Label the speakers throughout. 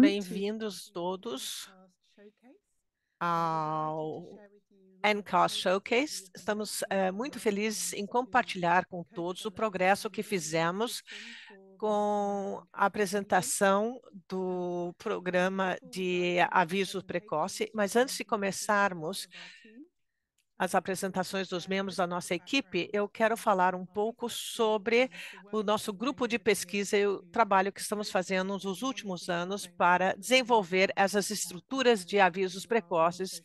Speaker 1: Bem-vindos todos ao NCAS Showcase. Estamos eh, muito felizes em compartilhar com todos o progresso que fizemos com a apresentação do programa de aviso precoce. Mas antes de começarmos, as apresentações dos membros da nossa equipe, eu quero falar um pouco sobre o nosso grupo de pesquisa e o trabalho que estamos fazendo nos últimos anos para desenvolver essas estruturas de avisos precoces.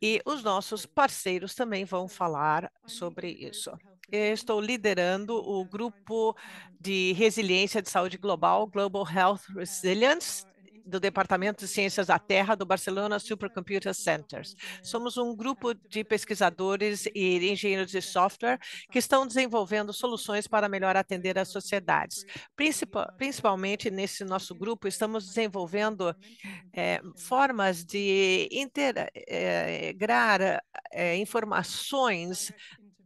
Speaker 1: E os nossos parceiros também vão falar sobre isso. Eu estou liderando o grupo de resiliência de saúde global, Global Health Resilience, do Departamento de Ciências da Terra do Barcelona Supercomputer Centers. Somos um grupo de pesquisadores e engenheiros de software que estão desenvolvendo soluções para melhor atender as sociedades. principalmente nesse nosso grupo, estamos desenvolvendo é, formas de integrar é, é, informações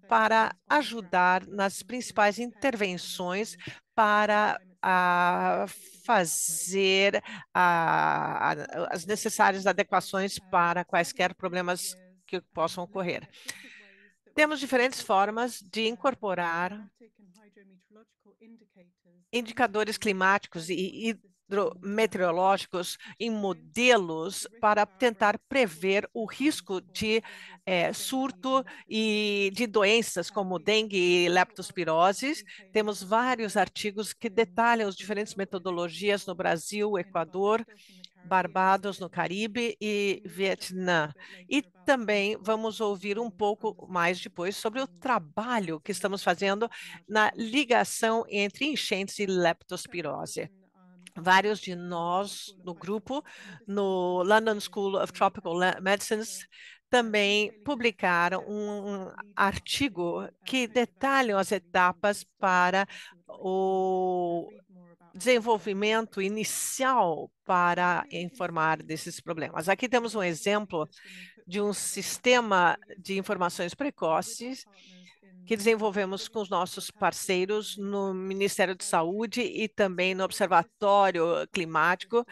Speaker 1: para ajudar nas principais intervenções para a fazer a, a, as necessárias adequações para quaisquer problemas que possam ocorrer. Temos diferentes formas de incorporar indicadores climáticos e, meteorológicos em modelos para tentar prever o risco de é, surto e de doenças como dengue e leptospirose. Temos vários artigos que detalham as diferentes metodologias no Brasil, Equador, Barbados no Caribe e Vietnã. E também vamos ouvir um pouco mais depois sobre o trabalho que estamos fazendo na ligação entre enchentes e leptospirose vários de nós no grupo, no London School of Tropical Medicines, também publicaram um artigo que detalha as etapas para o desenvolvimento inicial para informar desses problemas. Aqui temos um exemplo de um sistema de informações precoces que desenvolvemos com os nossos parceiros no Ministério de Saúde e também no Observatório Climático,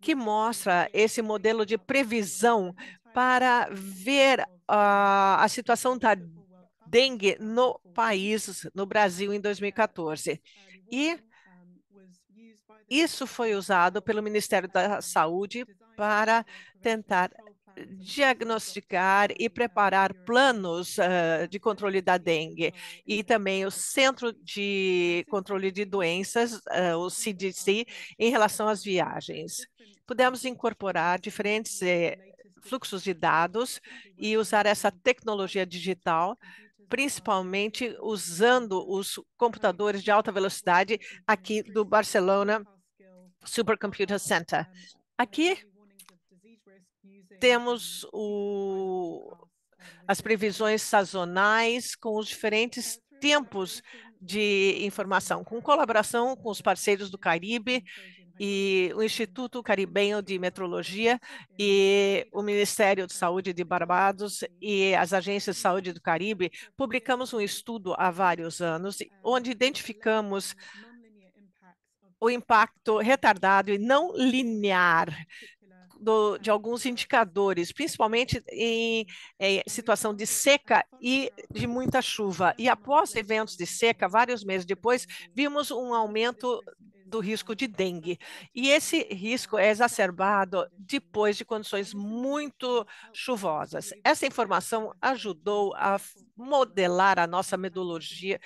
Speaker 1: que mostra esse modelo de previsão para ver uh, a situação da dengue no país, no Brasil, em 2014. E isso foi usado pelo Ministério da Saúde para tentar diagnosticar e preparar planos uh, de controle da dengue e também o Centro de Controle de Doenças, uh, o CDC, em relação às viagens. Pudemos incorporar diferentes eh, fluxos de dados e usar essa tecnologia digital principalmente usando os computadores de alta velocidade aqui do Barcelona Supercomputer Center. Aqui temos o, é as previsões sazonais com os diferentes é, tempos de informação, com colaboração com os parceiros do Caribe e o Instituto Caribenho de Metrologia é, e o Ministério de Saúde de Barbados e as agências de saúde do Caribe, publicamos um estudo há vários anos, onde identificamos né, o impacto retardado e não linear do, de alguns indicadores, principalmente em, em, situação de seca e de muita chuva. E após eventos de seca, vários meses depois, vimos um aumento do risco de dengue. E esse risco é exacerbado depois de condições muito chuvosas. Essa informação ajudou a modelar a nossa metodologia.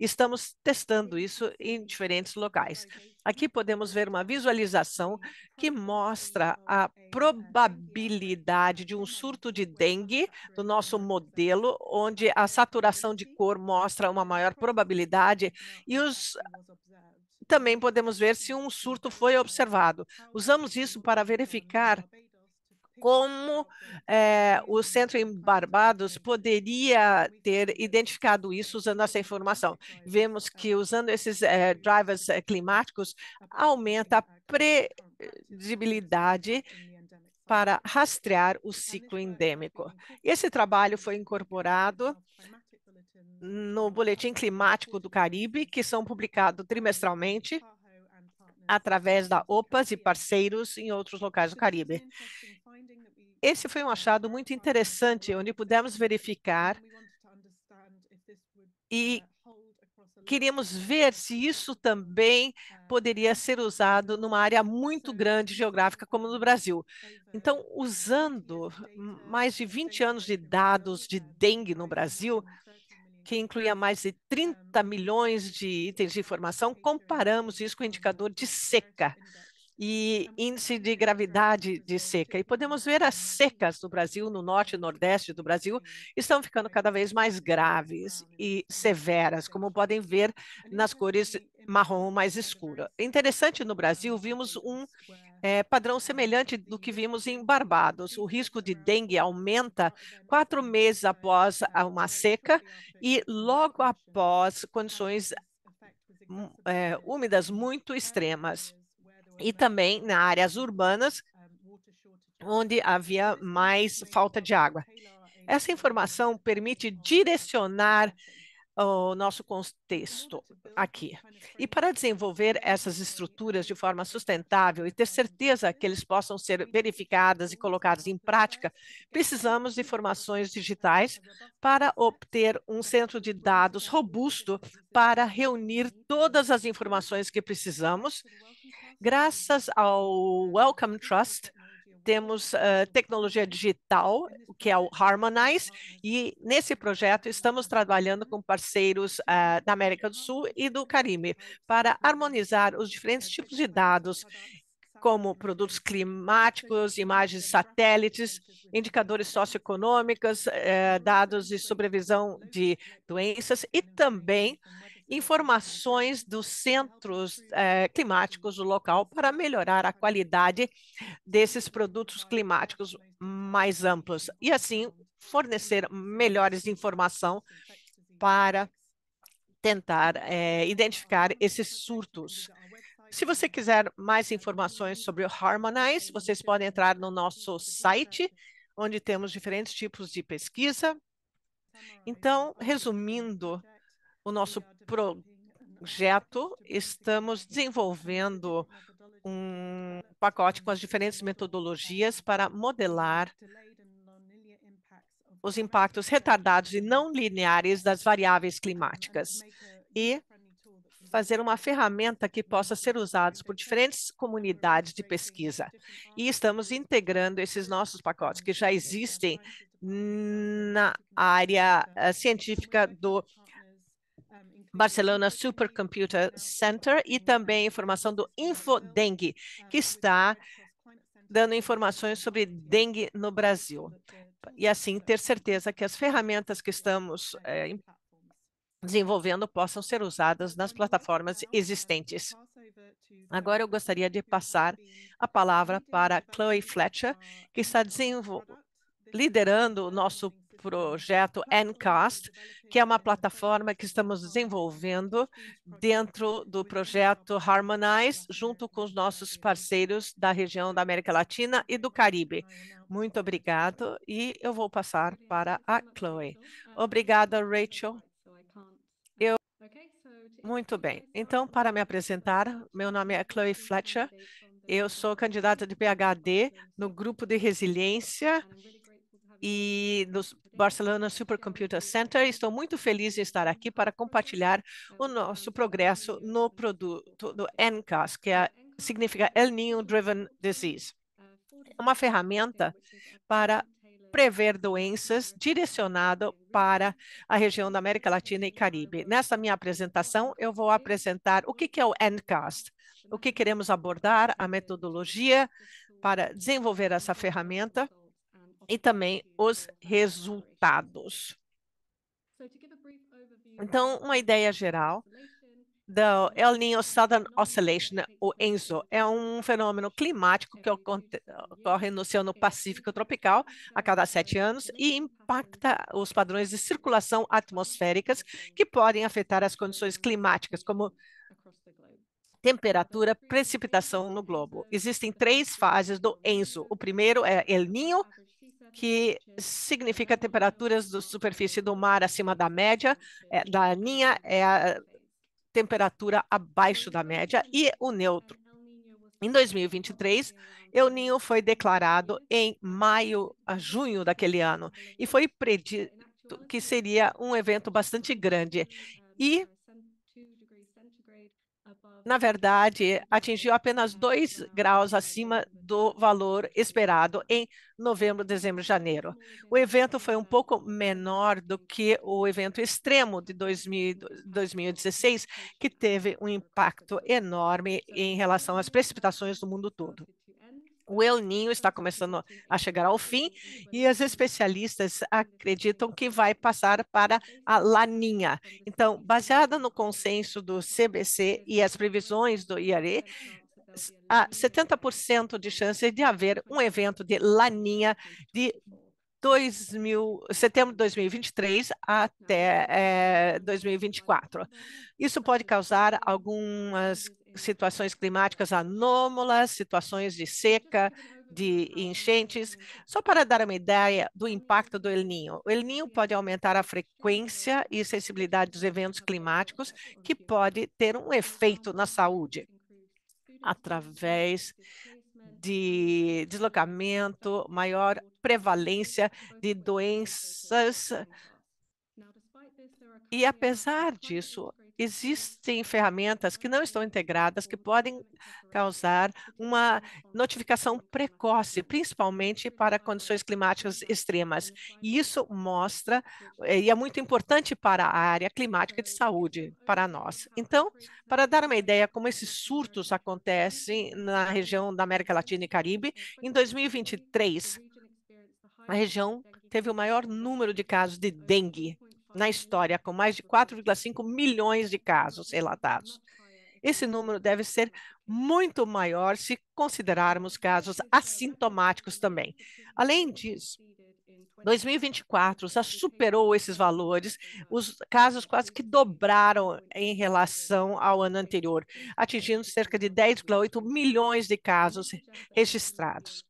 Speaker 1: Estamos testando isso em diferentes locais. Aqui podemos ver uma visualização que mostra a probabilidade de um surto de dengue do nosso modelo, onde a saturação de cor mostra uma maior probabilidade e os também podemos ver se um surto foi observado. Usamos isso para verificar como é, o centro em Barbados poderia ter identificado isso usando essa informação. Vemos que usando esses é, drivers eh, climáticos aumenta a previsibilidade para rastrear o ciclo endêmico. Esse trabalho foi incorporado no Boletim Climático do Caribe, que são publicados trimestralmente através da OPAS e parceiros em outros locais do Caribe. Esse foi um achado muito interessante, onde pudemos verificar e queríamos ver se isso também poderia ser usado numa área muito grande geográfica como no Brasil. Então, usando mais de 20 anos de dados de dengue no Brasil, que incluía mais de 30 milhões de itens de informação, comparamos isso com o indicador de seca, e uhum. índice de gravidade de seca. E podemos ver as secas no Brasil, no norte e nordeste do Brasil, estão ficando cada vez mais graves e severas, como podem ver nas cores marrom mais escura. Interessante, no Brasil, vimos um é, padrão semelhante do que vimos em Barbados. O risco de dengue aumenta quatro meses após uma seca e logo após condições hum, é, úmidas muito extremas e também na áreas urbanas, onde havia mais falta de água. Essa informação permite direcionar o nosso contexto aqui. E para desenvolver essas estruturas de forma sustentável e ter certeza que eles possam ser verificadas e colocadas em prática, precisamos de informações digitais para obter um centro de dados robusto para reunir todas as informações que precisamos Graças ao Wellcome Trust, temos uh, tecnologia digital, que é o Harmonize, e nesse projeto estamos trabalhando com parceiros uh, da América do Sul e do Caribe para harmonizar os diferentes tipos de dados, como produtos climáticos, imagens satélites, indicadores socioeconômicos, uh, dados de sobrevisão de doenças e também informações dos centros eh, climáticos do local para melhorar a qualidade desses produtos climáticos mais amplos e, assim, fornecer melhores informação para tentar eh, identificar esses surtos. Se você quiser mais informações sobre o Harmonize, vocês podem entrar no nosso site, onde temos diferentes tipos de pesquisa. Então, resumindo, o nosso projeto, estamos desenvolvendo um pacote com as diferentes metodologias para modelar os impactos retardados e não lineares das variáveis climáticas e fazer uma ferramenta que possa ser usada por diferentes comunidades de pesquisa. E estamos integrando esses nossos pacotes que já existem na área eh, científica do Barcelona Supercomputer Center e também informação do InfoDengue, que está dando informações sobre dengue no Brasil. E assim ter certeza que as ferramentas que estamos é, desenvolvendo possam ser usadas nas plataformas existentes. Agora eu gostaria de passar a palavra para Chloe Fletcher, que está liderando o nosso projeto NCAST, que é uma plataforma que estamos desenvolvendo dentro do projeto Harmonize, junto com os nossos parceiros da região da América Latina e do Caribe. Muito obrigado e eu vou passar para a Chloe. Obrigada, Rachel. Eu... Muito bem. Então, para me apresentar, meu nome é Chloe Fletcher. Eu sou candidata de PhD no grupo de resiliência e do Barcelona Supercomputer Center. Estou muito feliz de estar aqui para compartilhar o nosso progresso no produto do NCAS, que é, significa El Niño Driven Disease. Uma ferramenta para prever doenças direcionado para a região da América Latina e Caribe. Nesta minha apresentação, eu vou apresentar o que é o NCAS, o que queremos abordar, a metodologia para desenvolver essa ferramenta e também os resultados. Então, uma ideia geral do El Niño Southern Oscillation, né? o ENSO, é um fenômeno climático que ocorre no Oceano Pacífico Tropical a cada sete anos e impacta os padrões de circulação atmosféricas que podem afetar as condições climáticas, como temperatura, precipitação no globo. Existem três fases do ENSO. O primeiro é El Niño, que significa temperaturas da superfície do mar acima da média, é, da linha é a temperatura abaixo da média, e o neutro. Em 2023, El Ninho foi declarado em maio a junho daquele ano e foi predito que seria um evento bastante grande. E na verdade, atingiu apenas 2 graus acima do valor esperado em novembro, dezembro e janeiro. O evento foi um pouco menor do que o evento extremo de 2000, 2016, que teve um impacto enorme em relação às precipitações do mundo todo. O El Ninho está começando a chegar ao fim e as especialistas acreditam que vai passar para a Laninha. Então, baseada no consenso do CBC e as previsões do IARE, há 70% de chance de haver um evento de Laninha de 2000, setembro de 2023 até é, eh, 2024. Isso pode causar algumas situações climáticas anômalas, situações de seca, de enchentes. Só para dar uma ideia do impacto do El Ninho. O El Ninho pode aumentar a frequência e sensibilidade dos eventos climáticos, que pode ter um efeito na saúde através de deslocamento, maior prevalência de doenças. E apesar disso, existem ferramentas que não estão integradas que podem causar uma notificação precoce, principalmente para condições climáticas extremas. E isso mostra, eh, e é muito importante para a área climática de saúde para nós. Então, para dar uma ideia como esses surtos acontecem na região da América Latina e Caribe, em 2023, a região teve o maior número de casos de dengue na história, com mais de 4,5 milhões de casos relatados. Esse número deve ser muito maior se considerarmos casos assintomáticos também. Além disso, 2024 já superou esses valores, os casos quase que dobraram em relação ao ano anterior, atingindo cerca de 10,8 milhões de casos registrados.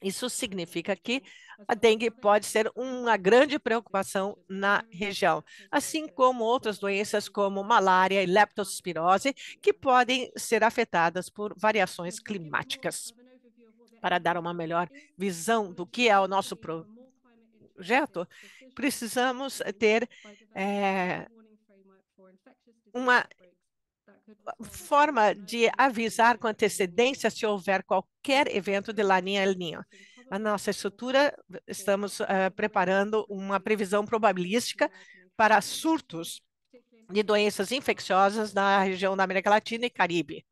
Speaker 1: Isso significa que a dengue pode ser uma grande preocupação na região, assim como outras doenças como malária e leptospirose, que podem ser afetadas por variações climáticas. Para dar uma melhor visão do que é o nosso projeto, precisamos ter é, uma forma de avisar com antecedência se houver qualquer evento de Laninha El Ninho. A nossa estrutura, estamos uh, preparando uma previsão probabilística para surtos de doenças infecciosas na região da América Latina e Caribe.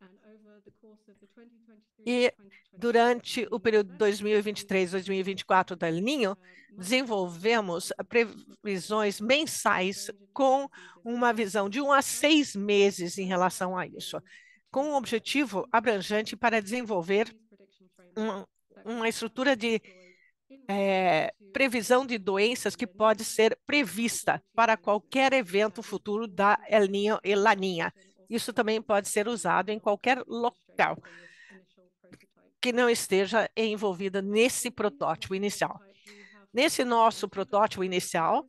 Speaker 1: E Durante o período 2023-2024 da El Ninho, desenvolvemos previsões mensais com uma visão de um a seis meses em relação a isso, com um objetivo abrangente para desenvolver uma estrutura de é, previsão de doenças que pode ser prevista para qualquer evento futuro da El Niño e Laninha. Isso também pode ser usado em qualquer local que não esteja envolvida nesse protótipo inicial. Nesse nosso protótipo inicial,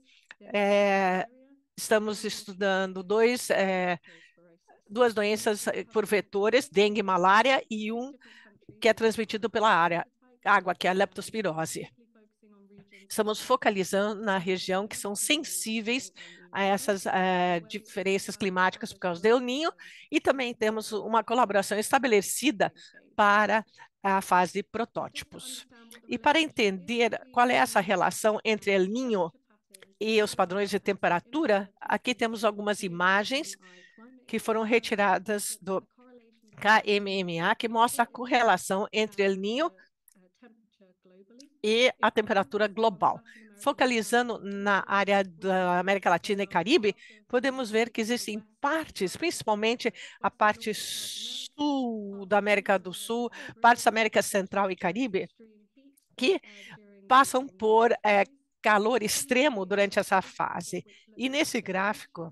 Speaker 1: é, estamos estudando dois, é, duas doenças é, por vetores, dengue e malária, e um que é transmitido pela área, água, que é a leptospirose estamos focalizando na região que são sensíveis a essas é, diferenças climáticas por causa do El Ninho e também temos uma colaboração estabelecida para a fase protótipos. E para entender qual é essa relação entre El Ninho e os padrões de temperatura, aqui temos algumas imagens que foram retiradas do KMMA, que mostra a correlação entre El Ninho e a temperatura global. Focalizando na área da América Latina e Caribe, podemos ver que existem partes, principalmente a parte sul da América do Sul, partes da América Central e Caribe, que passam por é, calor extremo durante essa fase. E nesse gráfico,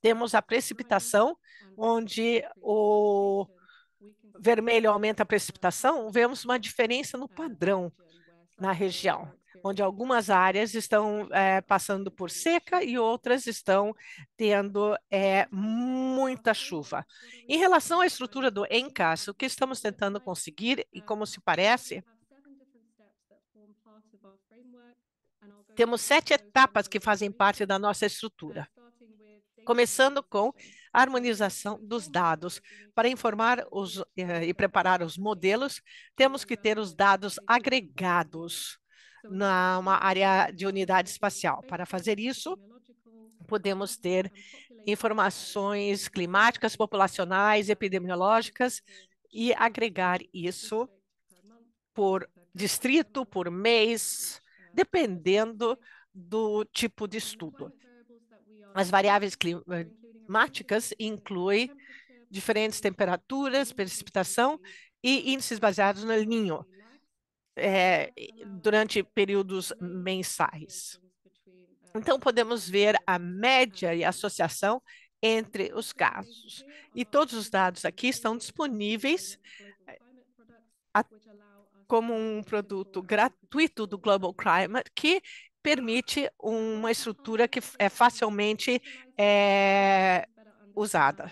Speaker 1: temos a precipitação, onde o vermelho aumenta a precipitação, vemos uma diferença no padrão na região, onde algumas áreas estão é, passando por seca e outras estão tendo é, muita chuva. Em relação à estrutura do ENCAS, o que estamos tentando conseguir, e como se parece, temos sete etapas que fazem parte da nossa estrutura, começando com harmonização dos dados. Para informar os, eh, e preparar os modelos, temos que ter os dados agregados numa área de unidade espacial. Para fazer isso, podemos ter informações climáticas, populacionais, epidemiológicas e agregar isso por distrito, por mês, dependendo do tipo de estudo. As variáveis climáticas eh, climáticas inclui diferentes temperaturas, precipitação e índices baseados no Ninho é, durante períodos mensais. Então, podemos ver a média e a associação entre os casos. E todos os dados aqui estão disponíveis a, como um produto gratuito do Global Climate, que permite uma estrutura que é facilmente
Speaker 2: é, usada.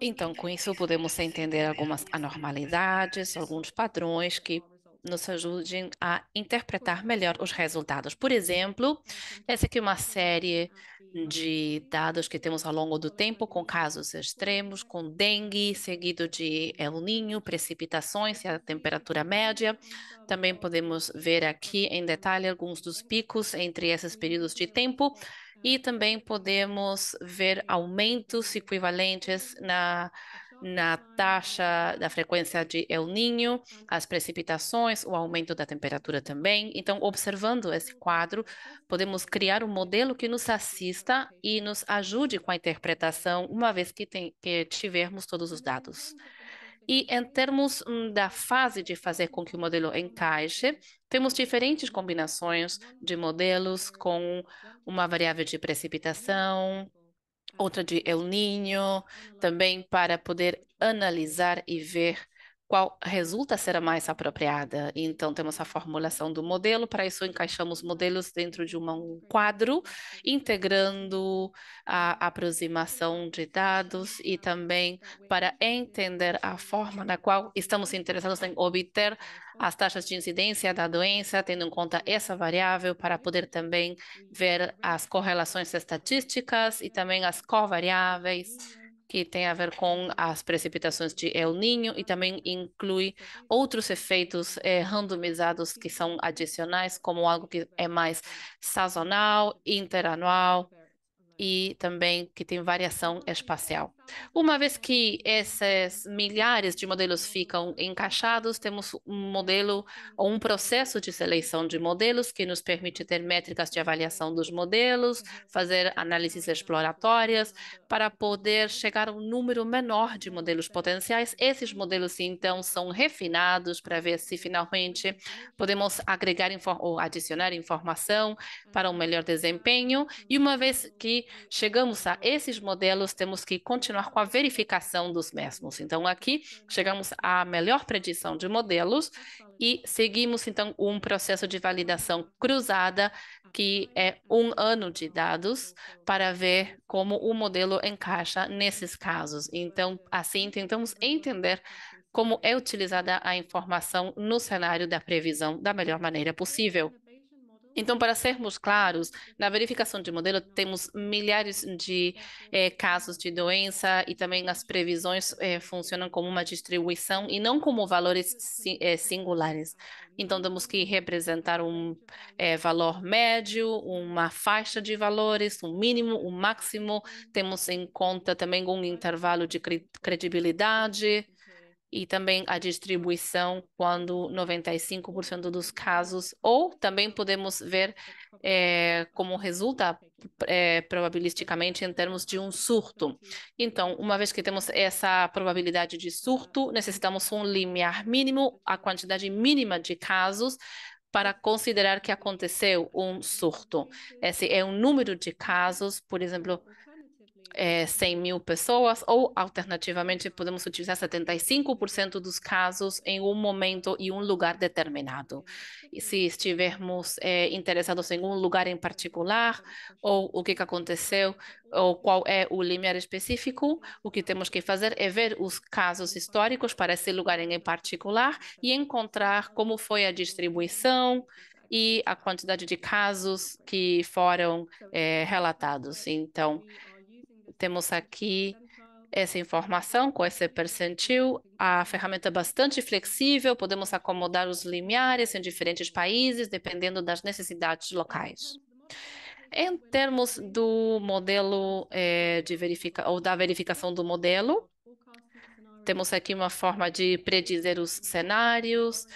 Speaker 2: Então, com isso, podemos entender algumas anormalidades, alguns padrões que nos ajudem a interpretar melhor os resultados. Por exemplo, essa aqui é uma série Uhum. de dados que temos ao longo do tempo, com casos extremos, com dengue, seguido de El Ninho, precipitações e a temperatura média. Também podemos ver aqui em detalhe alguns dos picos entre esses períodos de tempo e também podemos ver aumentos equivalentes na na taxa da frequência de El Niño, as precipitações, o aumento da temperatura também. Então, observando esse quadro, podemos criar um modelo que nos assista e nos ajude com a interpretação, uma vez que, tem, que tivermos todos os dados. E em termos hum, da fase de fazer com que o modelo encaixe, temos diferentes combinações de modelos com uma variável de precipitação, outra de El Niño, uhum. também para poder analisar e ver qual resulta ser a mais apropriada. Então, temos a formulação do modelo, para isso encaixamos modelos dentro de um uhum. quadro, integrando a aproximação de dados e também para entender a forma na qual estamos interessados em obter as taxas de incidência da doença, tendo em conta essa variável, para poder também ver as correlações estatísticas e também as covariáveis que tem a ver com as precipitações de El Niño e também inclui outros efeitos eh, randomizados que são adicionais, como algo que é mais sazonal, interanual e também que tem variação espacial. Uma vez que esses milhares de modelos ficam encaixados, temos um modelo ou um processo de seleção de modelos que nos permite ter métricas de avaliação dos modelos, fazer análises exploratórias para poder chegar a um número menor de modelos potenciais. Esses modelos então são refinados para ver se finalmente podemos agregar ou adicionar informação para um melhor desempenho. E uma vez que chegamos a esses modelos, temos que continuar continuar com a verificação dos mesmos. Então, aqui chegamos à melhor predição de modelos e seguimos, então, um processo de validação cruzada, que é um ano de dados, para ver como o modelo encaixa nesses casos. Então, assim, tentamos entender como é utilizada a informação no cenário da previsão da melhor maneira possível. Então, para sermos claros, na verificação de modelo temos milhares de é, casos de doença e também as previsões é, funcionam como uma distribuição e não como valores si, é, singulares. Então, temos que representar um valor médio, uma faixa de valores, um mínimo, um máximo. Temos em conta também um intervalo de credibilidade e também a distribuição quando 95% dos casos, ou também podemos ver é, como resulta é, probabilisticamente em termos de um surto. Então, uma vez que temos essa probabilidade de surto, necessitamos um limiar mínimo, a quantidade mínima de casos para considerar que aconteceu um surto. Esse é o número de casos, por exemplo, é, 100 mil pessoas, ou alternativamente podemos utilizar 75% dos casos em um momento e um lugar determinado. E se estivermos é, interessados em um lugar em particular, ou o que, que aconteceu, ou qual é o limiar específico, o que temos que fazer é ver os casos históricos para esse lugar em particular e encontrar como foi a distribuição, e a quantidade de casos que foram é, relatados. Então, temos aqui essa informação com esse percentil, a ferramenta é bastante flexível, podemos acomodar os limiares em diferentes países, dependendo das necessidades locais. Em termos do modelo é, de verifica ou da verificação do modelo, temos aqui uma forma de predizer os cenários,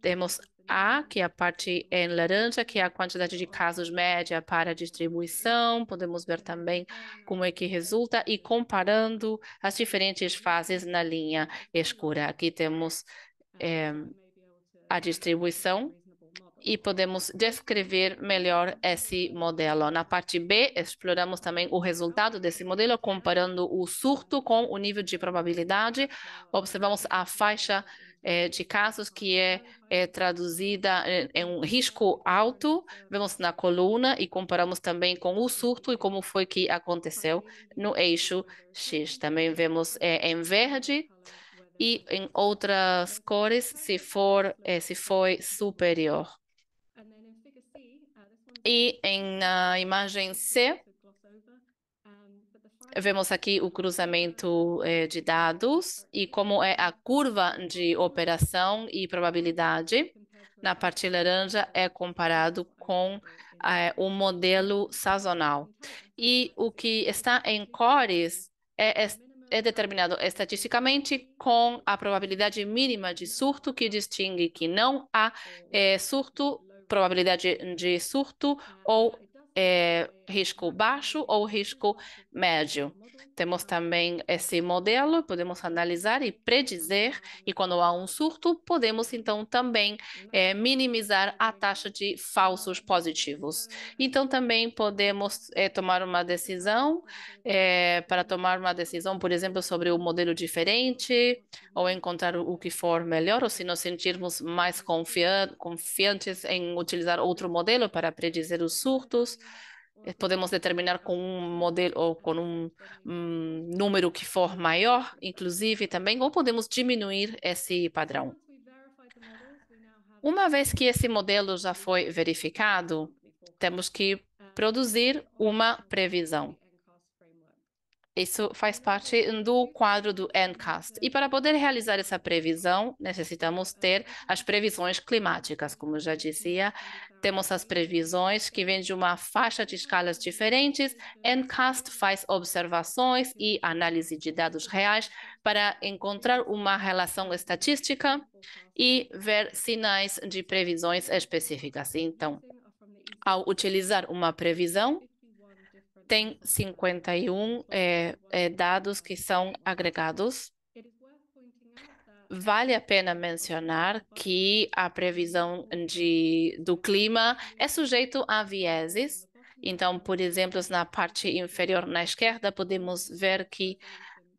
Speaker 2: temos a, que é a parte é em laranja, que é a quantidade de casos média para a distribuição. Podemos ver também como é que resulta e comparando as diferentes fases na linha escura. Aqui temos é, a distribuição e podemos descrever melhor esse modelo. Na parte B, exploramos também o resultado desse modelo, comparando o surto com o nível de probabilidade. Observamos a faixa é, de casos que é, é traduzida é, é um risco alto, vemos na coluna e comparamos também com o surto e como foi que aconteceu no eixo X. Também vemos é, em verde e em outras cores se for é, se foi superior. Uh, e em, na ah, imagem C, Vemos aqui o cruzamento eh, de dados e como é a curva de operação e probabilidade na parte laranja é comparado com eh, o modelo sazonal. E o que está em cores é, é determinado estatisticamente com a probabilidade mínima de surto que distingue que não há eh, surto, probabilidade de surto ou eh, risco baixo ou risco médio. Temos também esse modelo, podemos analisar e predizer, e quando há um surto, podemos então também é, minimizar a taxa de falsos positivos. Então também podemos é, tomar uma decisão, é, para tomar uma decisão, por exemplo, sobre um modelo diferente, ou encontrar o que for melhor, ou se nos sentirmos mais confiantes em utilizar outro modelo para predizer os surtos podemos determinar com um modelo ou com um, um, número que for maior, inclusive também, ou podemos diminuir esse padrão. Uma vez que esse modelo já foi verificado, temos que produzir uma previsão. Isso faz parte do quadro do NCAST. E para poder realizar essa previsão, necessitamos ter as previsões climáticas. Como já dizia, temos as previsões que vêm de uma faixa de escalas diferentes. NCAST faz observações e análise de dados reais para encontrar uma relação estatística e ver sinais de previsões específicas. Então, ao utilizar uma previsão, tem 51 é, é, dados que são agregados. Vale a pena mencionar que a previsão de, do clima é sujeito a vieses. Então, por exemplo, na parte inferior na esquerda, podemos ver que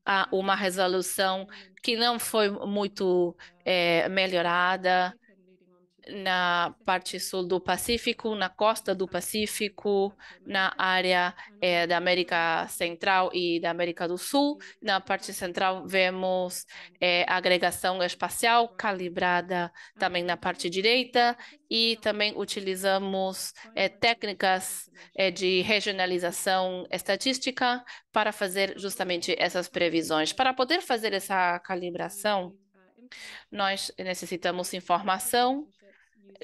Speaker 2: há uma resolução que não foi muito é, melhorada na parte sul do Pacífico, na costa do Pacífico, na área é, da América Central e da América do Sul. Na parte central, vemos é, agregação espacial calibrada também na parte direita, e também utilizamos é, técnicas de regionalização estatística para fazer justamente essas previsões. Para poder fazer essa calibração, nós necessitamos informação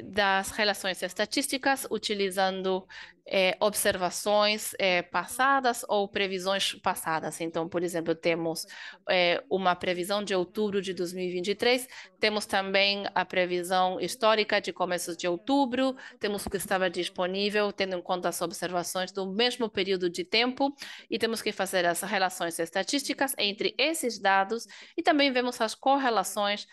Speaker 2: das relações estatísticas, utilizando é, observações é, passadas ou previsões passadas. Então, por exemplo, temos é, uma previsão de outubro de 2023, temos também a previsão histórica de começos de outubro, temos o que estava disponível, tendo em conta as observações do mesmo período de tempo, e temos que fazer as relações estatísticas entre esses dados, e também vemos as correlações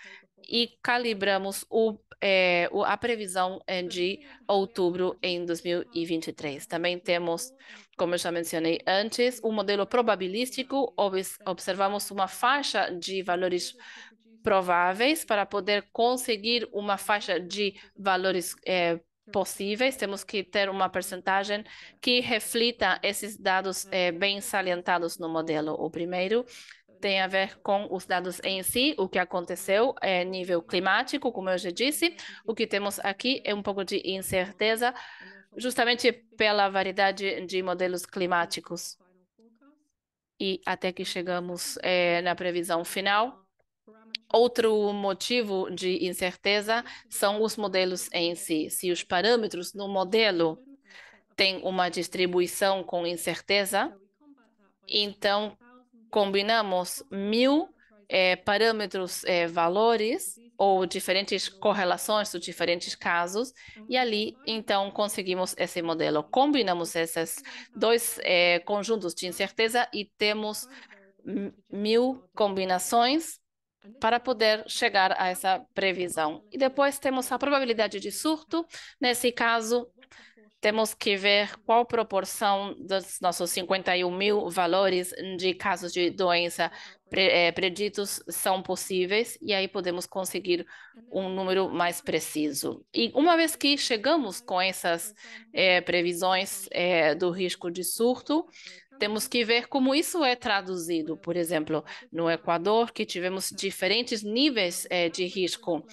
Speaker 2: e calibramos o, é, a previsão é, de outubro em 2023. Também temos, como eu já mencionei antes, o um modelo probabilístico, observamos uma faixa de valores prováveis para poder conseguir uma faixa de valores é, possíveis, temos que ter uma percentagem que reflita esses dados é, bem salientados no modelo. O primeiro tem a ver com os dados em si, o que aconteceu é nível climático, como eu já disse. O que temos aqui é um pouco de incerteza, justamente pela variedade de modelos climáticos. E até que chegamos é, na previsão final. Outro motivo de incerteza são os modelos em si. Se os parâmetros no modelo têm uma distribuição com incerteza, então combinamos mil é, parâmetros, é, valores ou diferentes correlações dos diferentes casos e ali então conseguimos esse modelo. Combinamos esses dois é, conjuntos de incerteza e temos mil combinações para poder chegar a essa previsão. E depois temos a probabilidade de surto. Nesse caso, temos que ver qual proporção dos nossos 51 mil valores de casos de doença eh, preditos são possíveis, e aí podemos conseguir um número mais preciso. E uma vez que chegamos com essas é, previsões é, do risco de surto, temos que ver como isso é traduzido. Por exemplo, no Equador, que tivemos diferentes níveis é, de risco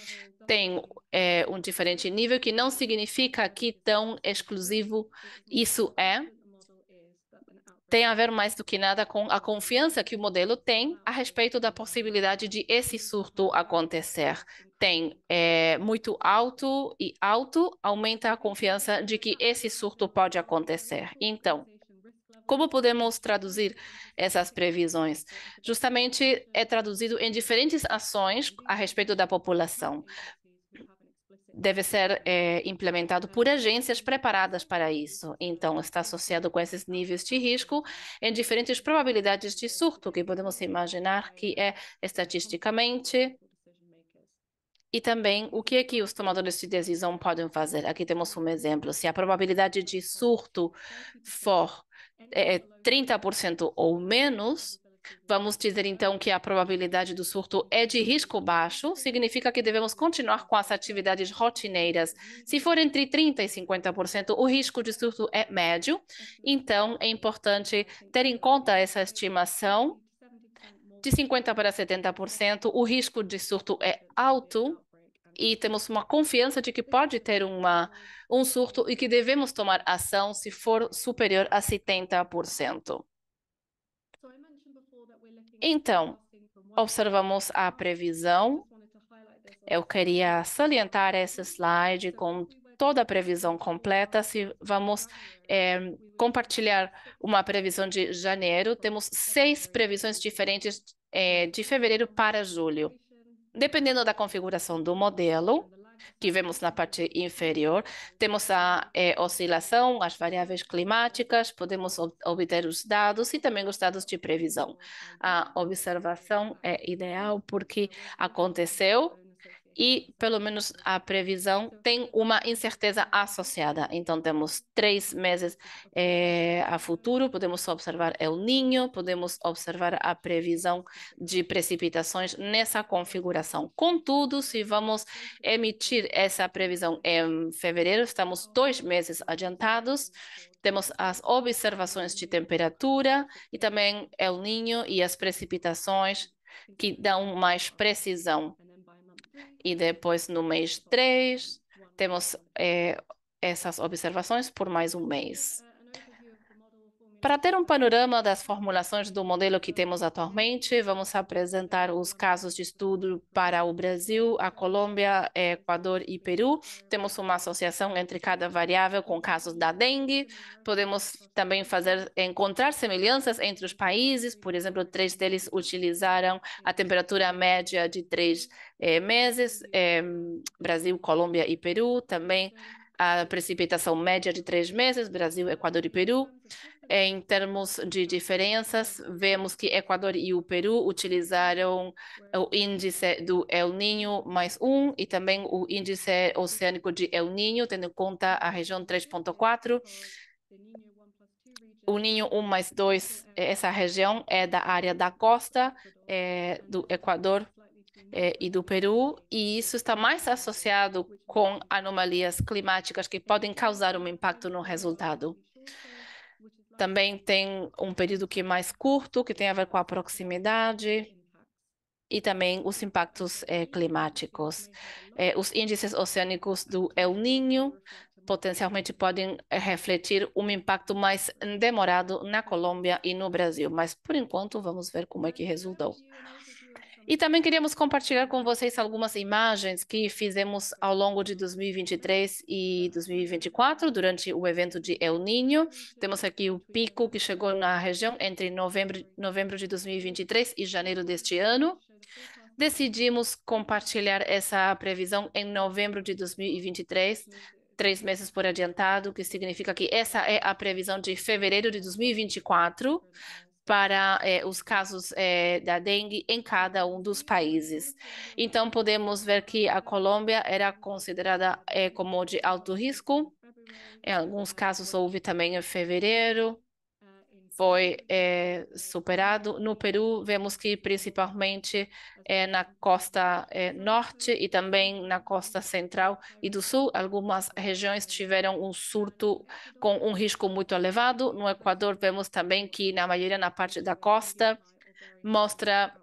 Speaker 2: tem é, um diferente nível, que não significa que tão exclusivo isso é. Tem a ver mais do que nada com a confiança que o modelo tem a respeito da possibilidade de esse surto acontecer. Tem é, muito alto e alto aumenta a confiança de que esse surto pode acontecer. Então, como podemos traduzir essas previsões? Justamente é traduzido em diferentes ações a respeito da população. Deve ser é, implementado por agências preparadas para isso. Então, está associado com esses níveis de risco em diferentes probabilidades de surto, que podemos imaginar que é estatisticamente e também o que é que os tomadores de decisão podem fazer. Aqui temos um exemplo. Se a probabilidade de surto for é, 30% é ou menos, vamos dizer então que a probabilidade do surto é de risco baixo, significa que devemos continuar com as atividades rotineiras. Se for entre 30% e 50%, o risco de surto é médio, então é importante ter em conta essa estimação. De 50% para 70%, o risco de surto é alto, e temos uma confiança de que pode ter uma, um surto e que devemos tomar ação se for superior a 70%. Então, observamos a previsão. Eu queria salientar esse slide com toda a previsão completa. Se vamos é, compartilhar uma previsão de janeiro, temos seis previsões diferentes é, de fevereiro para julho. Dependendo da configuração do modelo, que vemos na parte inferior, temos a eh, oscilação, as variáveis climáticas, podemos ob obter os dados e também os dados de previsão. A observação é ideal porque aconteceu e, pelo menos a previsão, tem uma incerteza associada. Então, temos três meses é, a futuro, podemos observar El Ninho, podemos observar a previsão de precipitações nessa configuração. Contudo, se vamos emitir essa previsão em fevereiro, estamos dois meses adiantados, temos as observações de temperatura e também El Ninho e as precipitações que dão mais precisão e depois, no mês 3, temos é essas observações por mais um mês. Para ter um panorama das formulações do modelo que temos atualmente, vamos apresentar os casos de estudo para o Brasil, a Colômbia, eh, Equador e Peru. Temos uma associação entre cada variável com casos da dengue. Podemos também fazer encontrar semelhanças entre os países. Por exemplo, três deles utilizaram a temperatura média de três eh, meses: eh, Brasil, Colômbia e Peru. Também a precipitação média de três meses: Brasil, Equador e Peru. É, em termos de diferenças, vemos que Equador e o Peru utilizaram o índice do El Niño mais um e também o índice oceânico de El Niño, tendo em conta a região 3.4. O Ninho 1 mais 2, essa região é da área da costa é, do Equador é, e do Peru, e isso está mais associado com anomalias climáticas que podem causar um impacto no resultado. Também tem um período que é mais curto, que tem a ver com a proximidade e também os impactos eh, climáticos. Eh, os índices oceânicos do El Niño potencialmente podem eh, refletir um impacto mais demorado na Colômbia e no Brasil, mas por enquanto vamos ver como é que resultou. E também queríamos compartilhar com vocês algumas imagens que fizemos ao longo de 2023 e 2024, durante o evento de El Niño. Temos aqui o pico que chegou na região entre novembro, novembro de 2023 e janeiro deste ano. Decidimos compartilhar essa previsão em novembro de 2023, três meses por adiantado, que significa que essa é a previsão de fevereiro de 2024 para é, os casos é, da dengue em cada um dos países. Então, podemos ver que a Colômbia era considerada é, como de alto risco. Em alguns casos, houve também em fevereiro foi é, superado. No Peru, vemos que principalmente é, na costa é, norte e também na costa central e do sul, algumas regiões tiveram um surto com um risco muito elevado. No Equador, vemos também que na maioria na parte da costa mostra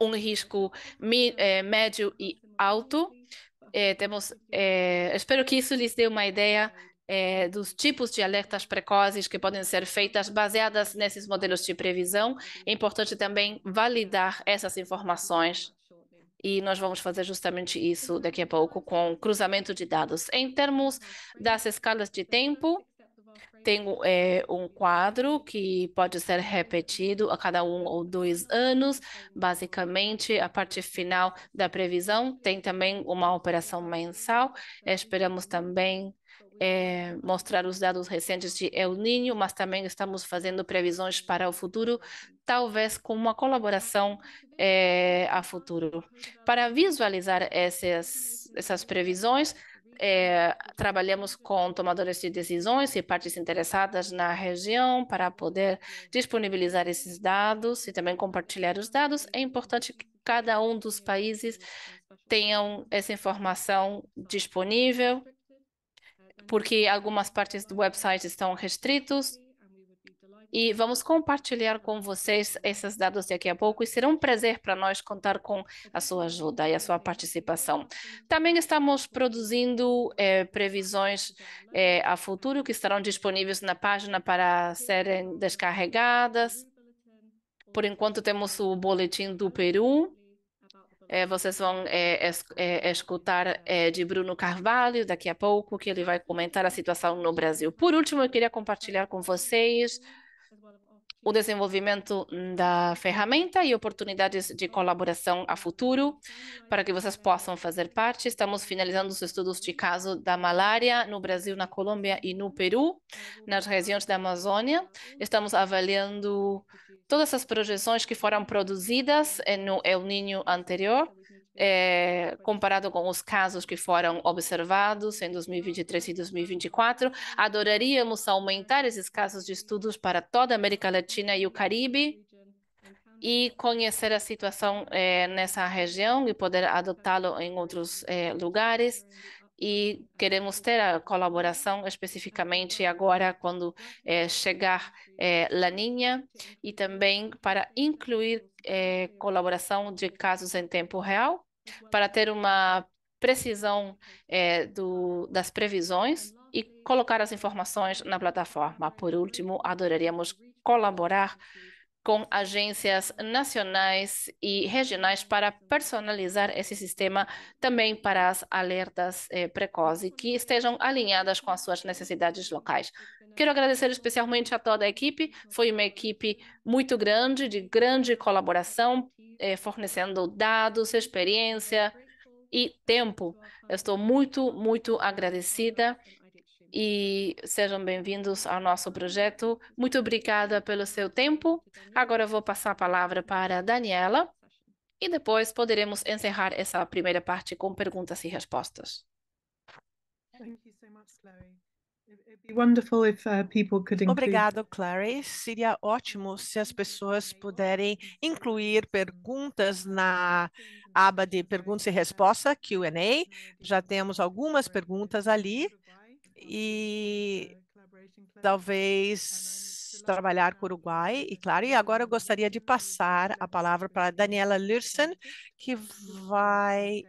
Speaker 2: um risco médio e alto. temos, espero que isso lhes dê uma ideia é, dos tipos de alertas precoces que podem ser feitas baseadas nesses modelos de previsão. É importante também validar essas informações e nós vamos fazer justamente isso daqui a pouco com cruzamento de dados. Em termos das escalas de tempo, tenho é, um quadro que pode ser repetido a cada um ou dois anos. Basicamente, a parte final da previsão tem também uma operação mensal. Esperamos também é, mostrar os dados recentes de El Niño, mas também estamos fazendo previsões para o futuro, talvez com uma colaboração é, a futuro. Para visualizar essas, essas previsões, é, trabalhamos com tomadores de decisões e partes interessadas na região para poder disponibilizar esses dados e também compartilhar os dados. É importante que cada um dos países tenham essa informação disponível porque algumas partes do website estão restritos. E vamos compartilhar com vocês esses dados daqui a pouco e será um prazer para nós contar com a sua ajuda e a sua participação. Também estamos produzindo eh, previsões eh, a futuro que estarão disponíveis na página para serem descarregadas. Por enquanto temos o boletim do Peru é, vocês vão é, é, escutar é, de Bruno Carvalho daqui a pouco, que ele vai comentar a situação no Brasil. Por último, eu queria compartilhar com vocês o desenvolvimento da ferramenta e oportunidades de colaboração a futuro para que vocês possam fazer parte. Estamos finalizando os estudos de caso da malária no Brasil, na Colômbia e no Peru, nas regiões da Amazônia. Estamos avaliando todas as projeções que foram produzidas no El Niño anterior é, comparado com os casos que foram observados em 2023 e 2024. Adoraríamos aumentar esses casos de estudos para toda a América Latina e o Caribe e conhecer a situação é, nessa região e poder adotá-lo em outros é, lugares. E queremos ter a colaboração especificamente agora, quando é, chegar é, Laninha, e também para incluir é, colaboração de casos em tempo real para ter uma precisão é, do, das previsões e colocar as informações na plataforma. Por último, adoraríamos colaborar com agências nacionais e regionais para personalizar esse sistema também para as alertas eh, é, precoces que estejam alinhadas com as suas necessidades locais. Quero agradecer especialmente a toda a equipe, foi uma equipe muito grande, de grande colaboração, eh, fornecendo dados, experiência e tempo. estou muito, muito agradecida e sejam bem-vindos ao nosso projeto. Muito obrigada pelo seu tempo. Agora vou passar a palavra para a Daniela e depois poderemos encerrar essa primeira parte com perguntas e respostas.
Speaker 3: Thank you so much,
Speaker 1: Chloe. Uh, Obrigado, Clarice. Seria ótimo se as pessoas puderem incluir perguntas na aba de perguntas e respostas, Q&A. Já temos algumas perguntas ali e talvez trabalhar com o Uruguai. E claro, e agora eu gostaria de passar a palavra para Daniela Lursen, que vai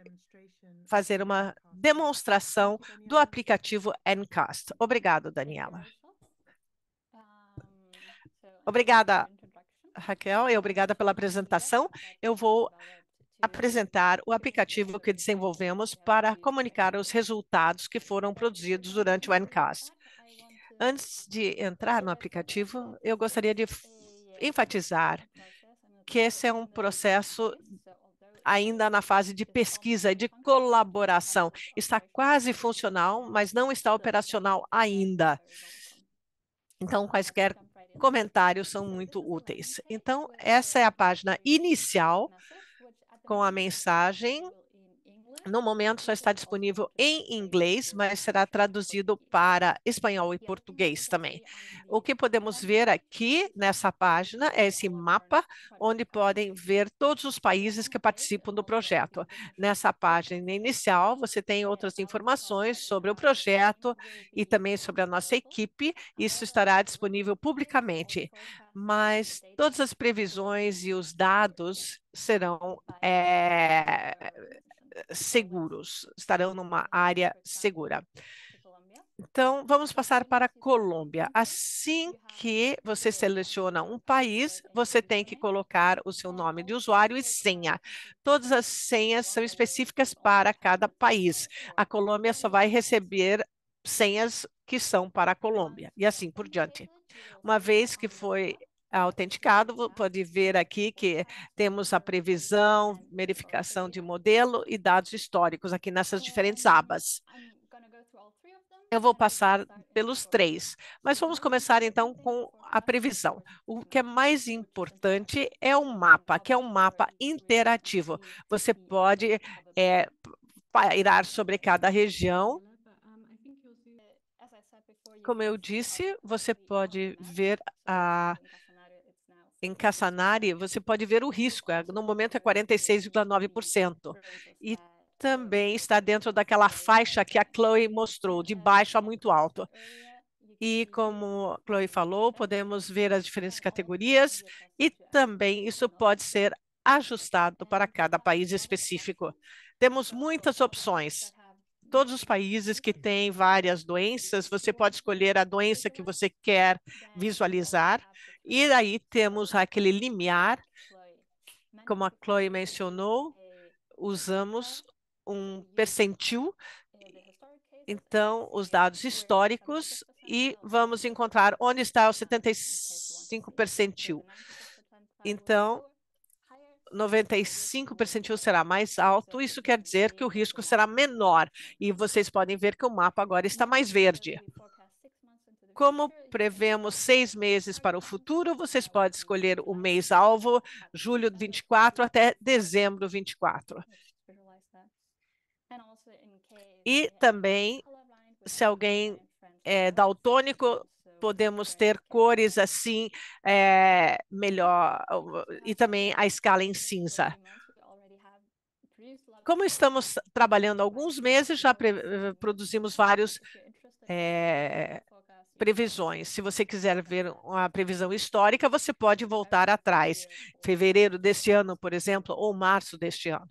Speaker 1: fazer uma demonstração do aplicativo Ncast. Obrigado, Daniela. Ah, obrigada, Raquel, e obrigada pela apresentação. Eu vou apresentar o aplicativo que desenvolvemos para comunicar os resultados que foram produzidos durante o Ncast. Antes de entrar no aplicativo, eu gostaria de enfatizar que esse é um né? processo ainda na fase de pesquisa e de colaboração. Está quase funcional, mas não está operacional ainda. Então, quaisquer comentários são muito úteis. Então, essa é a página inicial com a mensagem no momento só está disponível em inglês, mas será traduzido para espanhol e português também. O que podemos ver aqui nessa página é esse mapa onde podem ver todos os países que participam do projeto. Nessa página inicial você tem outras informações sobre o projeto e também sobre a nossa equipe. Isso estará disponível publicamente, mas todas as previsões e os dados serão é, seguros, estarão numa área segura. Então, vamos passar para a Colômbia. Assim que você seleciona um país, você tem que colocar o seu nome de usuário e senha. Todas as senhas são específicas para cada país. A Colômbia só vai receber senhas que são para a Colômbia e assim por diante. Uma vez que foi autenticado. Pode ver aqui que temos a previsão, verificação de modelo e dados históricos aqui nessas diferentes abas. Eu vou passar pelos três, mas vamos começar então com a previsão. O que é mais importante é o mapa, que é um mapa interativo. Você pode é, sobre cada região como eu disse, você pode ver a em Casanare você pode ver o risco. É, no momento é 46,9%. E também está dentro daquela faixa que a Chloe mostrou, de baixo a muito alto. E como a Chloe falou, podemos ver as diferentes categorias e também isso pode ser ajustado para cada país específico. Temos muitas opções todos os países que têm várias doenças, você pode escolher a doença que você quer visualizar, e aí temos aquele limiar, como a Chloe mencionou, usamos um percentil, então os dados históricos, e vamos encontrar onde está o 75 percentil. Então, 95 percentil será mais alto, isso quer dizer que o risco será menor. E vocês podem ver que o mapa agora está mais verde. Como prevemos seis meses para o futuro, vocês podem escolher o mês-alvo, julho 24 até dezembro 24. E também, se alguém é daltônico, podemos ter cores assim é, melhor e também a escala em cinza. Como estamos trabalhando há alguns meses, já eh, produzimos vários é, previsões. Se você quiser ver uma previsão histórica, você pode voltar atrás, fevereiro deste ano, por exemplo, ou março deste ano.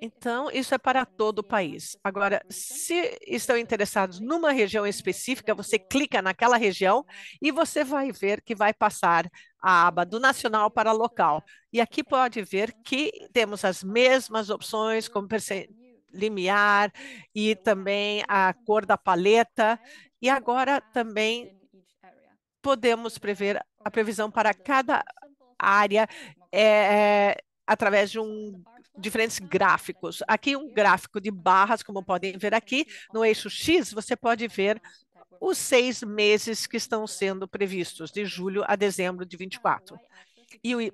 Speaker 1: Então, isso é para todo o país. Agora, se estão interessados numa região específica, você clica naquela região e você vai ver que vai passar a aba do nacional para local. E aqui pode ver que temos as mesmas opções, como limiar e também a cor da paleta. E agora também podemos prever a previsão para cada área é, é através de um diferentes gráficos. Aqui um gráfico de barras, como podem ver aqui, no eixo X você pode ver os seis meses que estão sendo previstos, de julho a dezembro de 24. E o YY,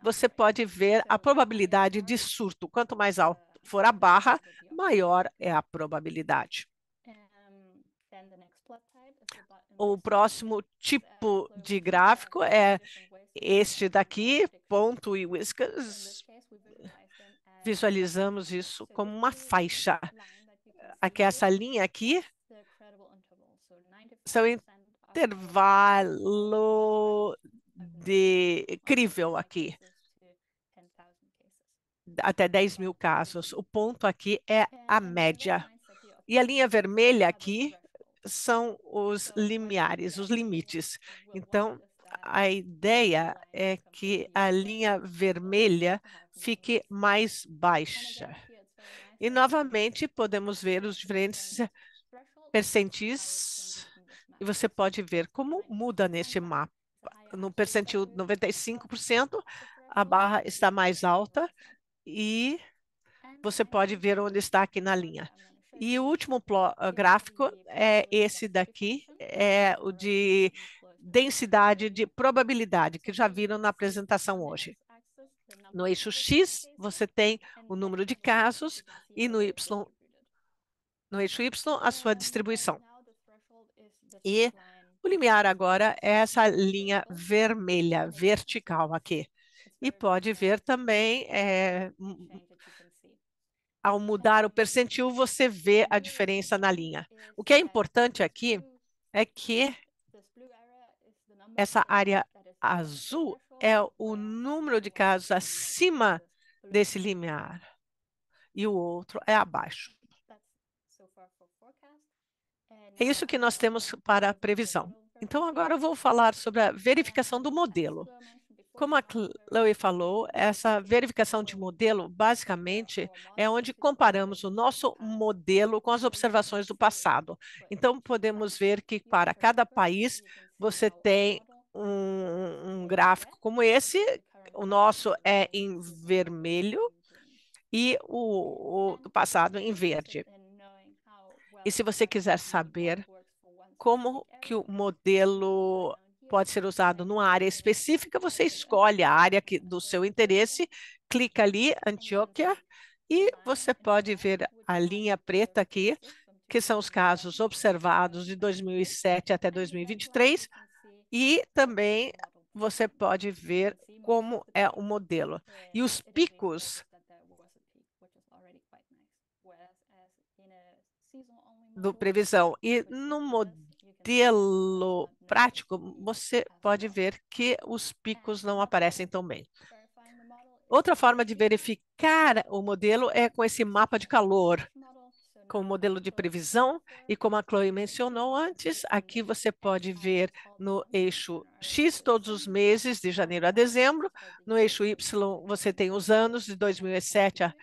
Speaker 1: você pode ver a probabilidade de surto. Quanto mais alto for a barra, maior é a probabilidade. O próximo tipo de gráfico é este daqui, ponto e whiskers, eh, né? é, visualizamos isso como uma faixa. Eh, aqui, essa linha aqui são intervalo de crível aqui, até 10 mil casos. O ponto aqui é a média. E a linha vermelha aqui são os limiares, os limites. Então, a ideia é que a linha vermelha fique mais baixa. E, novamente, podemos ver os diferentes percentis e você pode ver como muda neste mapa. No percentil 95%, a barra está mais alta e você pode ver onde está aqui na linha. E o último ah, gráfico é esse daqui, é o de densidade de probabilidade, que já viram na apresentação hoje. No eixo X, você tem o número de casos e no Y, no eixo Y, a sua distribuição. E o limiar agora é essa linha vermelha, vertical aqui. E pode ver também, é, ao mudar o percentil, você vê a diferença na linha. O que é importante aqui é que essa área azul é o número de casos acima desse limiar e o outro é abaixo. É isso que nós temos para a previsão. Então, agora eu vou falar sobre a verificação do modelo. Como a Chloe falou, essa verificação de modelo, basicamente, é onde comparamos o nosso modelo com as observações do passado. Então, podemos ver que para cada país, você tem um, um gráfico como esse, o nosso é em vermelho e o, o do passado em verde. E se você quiser saber como que o modelo pode ser usado numa área específica, você escolhe a área que, do seu interesse, clica ali, Antioquia, e você pode ver a linha preta aqui, que são os casos observados de 2007 até 2023, e também você pode ver como é o modelo. E os picos do previsão. E no modelo prático, você pode ver que os picos não aparecem tão bem. Outra forma de verificar o modelo é com esse mapa de calor com o modelo de previsão. E como a Chloe mencionou antes, aqui você pode ver no eixo X todos os meses, de janeiro a dezembro. No eixo Y, você tem os anos de 2007 a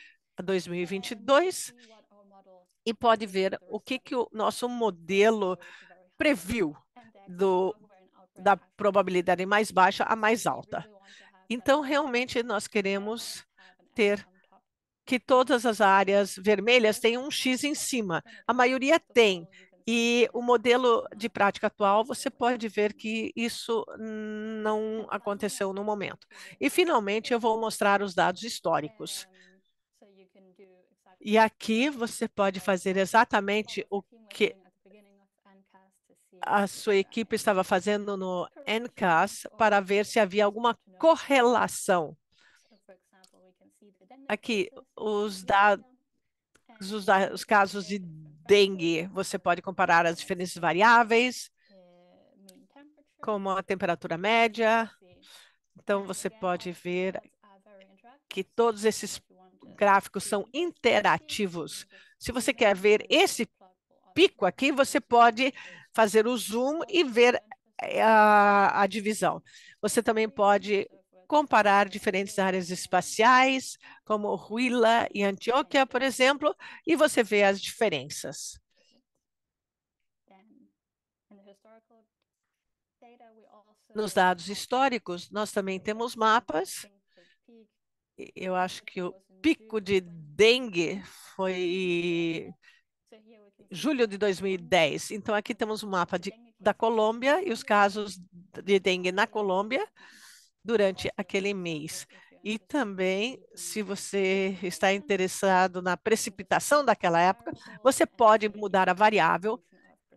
Speaker 1: 2022 e pode ver o que, que o nosso modelo previu do, da probabilidade mais baixa à mais alta. Então, realmente, nós queremos ter que todas as áreas vermelhas têm um X em cima. A maioria tem. E o modelo de prática atual, você pode ver que isso não aconteceu no momento. E, finalmente, eu vou mostrar os dados históricos. E aqui você pode fazer exatamente o que a sua equipe estava fazendo no NCAS para ver se havia alguma correlação Aqui, os dados, é, os, da, os casos de dengue, você pode comparar as diferentes variáveis, é, é como a temperatura média. Então, você pode ver que todos esses gráficos são interativos. Se você quer ver esse pico aqui, você pode fazer o zoom e ver a, a divisão. Você também pode comparar diferentes áreas espaciais, como Huila e Antioquia, por exemplo, e você vê as diferenças. Nos dados históricos, nós também temos mapas. Eu acho que o pico de dengue foi julho de 2010. Então, aqui temos um mapa de, da Colômbia e os casos de dengue na Colômbia durante aquele mês. E também, se você está interessado na precipitação daquela época, você pode mudar a variável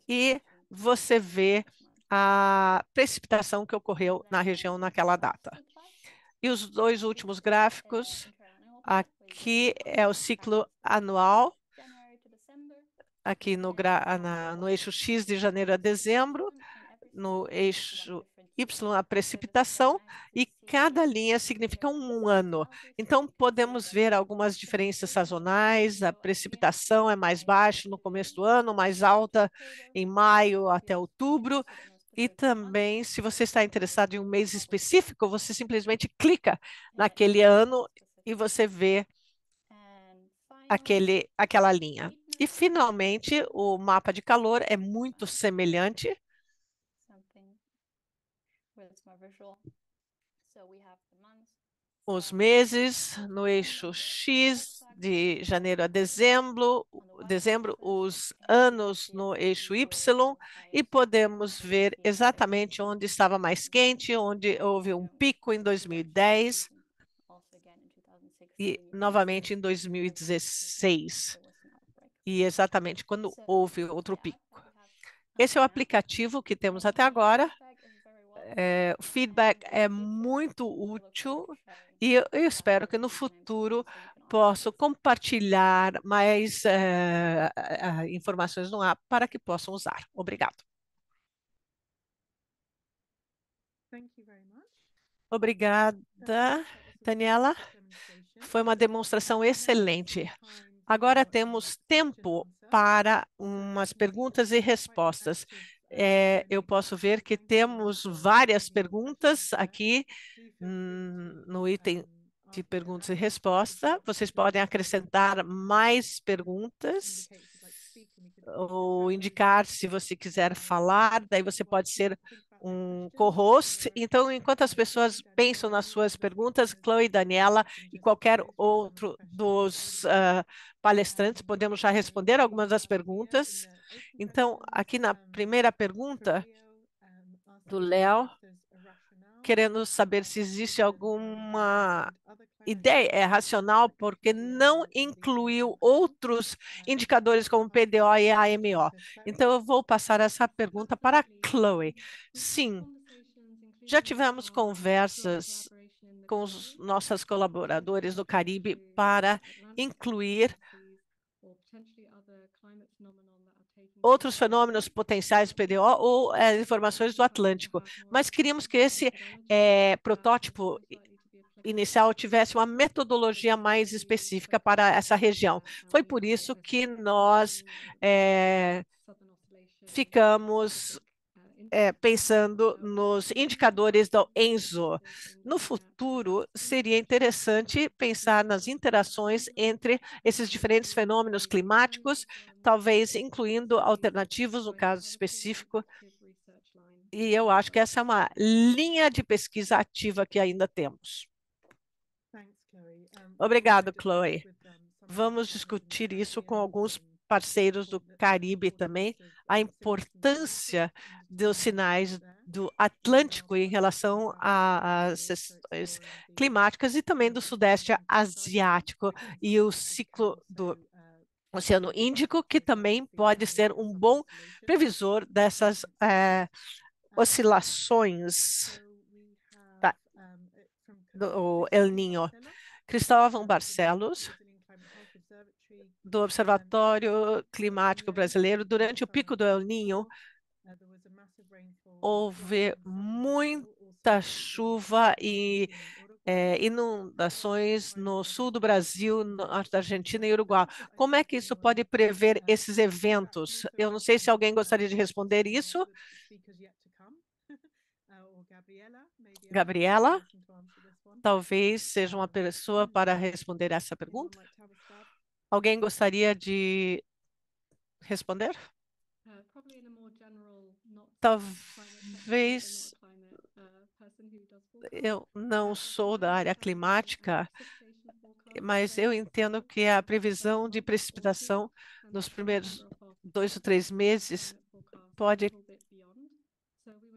Speaker 1: e você vê a precipitação que ocorreu na região naquela data. E os dois últimos gráficos, aqui é o ciclo anual, aqui no, na, no eixo X de janeiro a dezembro, no eixo Y a precipitação e cada linha significa um ano. Então, podemos ver algumas diferenças sazonais, a precipitação é mais baixa no começo do ano, mais alta em maio até outubro, e também, se você está interessado em um mês específico, você simplesmente clica naquele ano e você vê aquele, aquela linha. E, finalmente, o mapa de calor é muito semelhante os meses no eixo uhum. X uhum. Uhum. de janeiro a dezembro, dezembro, os anos no eixo Y, e podemos ver é exatamente onde estava mais quente, onde houve um então, pico em 2010 e novamente em 2016, e exatamente quando houve outro pico. Esse é o aplicativo que temos até agora. É, o feedback é muito útil e eu, eu espero que no futuro possa compartilhar mais é, é, é informações no app para que possam usar. Obrigado. Obrigada, Daniela. Foi uma demonstração excelente. Agora temos tempo para umas perguntas e respostas. É, eu posso ver que temos várias perguntas aqui hum, no item de perguntas e respostas. Vocês podem acrescentar mais perguntas ou indicar se você quiser falar, daí você pode ser um co-host. Então, enquanto as pessoas pensam nas suas perguntas, Chloe, Daniela e qualquer outro dos uh, palestrantes, podemos já responder algumas das perguntas. Então, aqui na primeira pergunta ah, do Léo, querendo saber se existe alguma ideia é racional porque não incluiu outros indicadores como PDO e AMO. Então, eu vou passar essa pergunta para a Chloe. Sim, já tivemos conversas com os nossos colaboradores do Caribe para incluir outros fenômenos potenciais do PDO ou é, informações do Atlântico, mas queríamos que esse é, protótipo inicial tivesse uma metodologia mais específica para essa região. Foi por isso que nós é, ficamos é, pensando nos indicadores do Enzo. No uhum. futuro, seria interessante pensar nas interações entre esses diferentes fenômenos climáticos, talvez incluindo alternativos, no caso específico, e eu acho que essa é uma linha de pesquisa ativa que ainda temos. Obrigado, Chloe. Vamos discutir isso com alguns parceiros do Caribe também, a importância dos né, sinais né, do Atlântico em relação às questões né, climáticas e também do Sudeste Asiático e o ciclo do ah, Oceano Índico, que também pode ser é um bom previsor dessas é, oscilações então da, eh, do El Ninho. Cristóvão Barcelos do Observatório Climático Brasileiro, durante o pico do El Ninho, houve muita chuva e é, inundações no sul do Brasil, norte da Argentina e Uruguai. Como é que isso pode prever esses eventos? Eu não sei se alguém gostaria de responder isso. Gabriela, talvez seja uma pessoa para responder essa pergunta. Alguém gostaria de responder? Uh, talvez uh, eu não sou da área climática, mas eu entendo que a previsão de precipitação nos primeiros dois ou três meses pode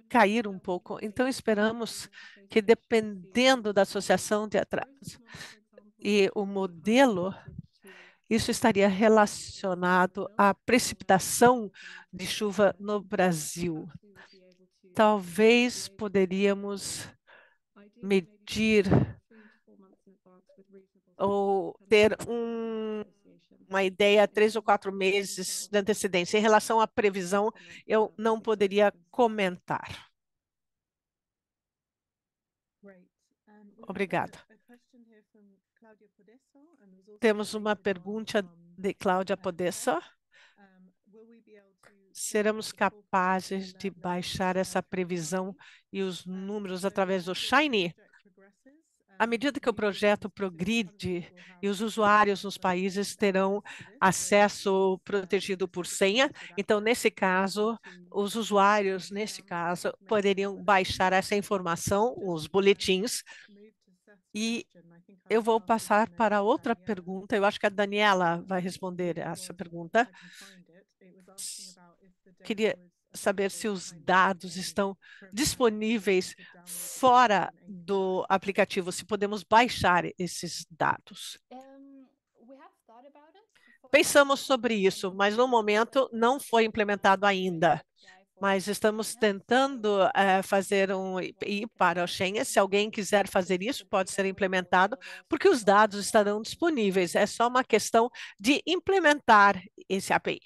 Speaker 1: cair um pouco. Então, esperamos que, dependendo da associação de atraso e o modelo isso estaria relacionado à precipitação de chuva no Brasil. Talvez poderíamos medir ou ter um, uma ideia três ou quatro meses de antecedência. Em relação à previsão, eu não poderia comentar. Obrigada. Temos uma pergunta de Cláudia é, Podessa. Né? Seremos capazes de baixar essa previsão e os números através do Shiny? À medida que o projeto progride e os usuários nos países terão acesso protegido por senha, então, nesse caso, os usuários, nesse caso, poderiam baixar essa informação, os boletins, e eu vou passar para outra pergunta. Eu acho que a Daniela vai responder essa pergunta. Queria saber se os dados estão disponíveis fora do aplicativo, se podemos baixar esses dados. Pensamos sobre isso, mas no momento não foi implementado ainda mas estamos tentando é, fazer um ir para o Schengen. Se alguém quiser fazer isso, pode ser implementado, porque os dados estarão disponíveis. É só uma questão de implementar esse API.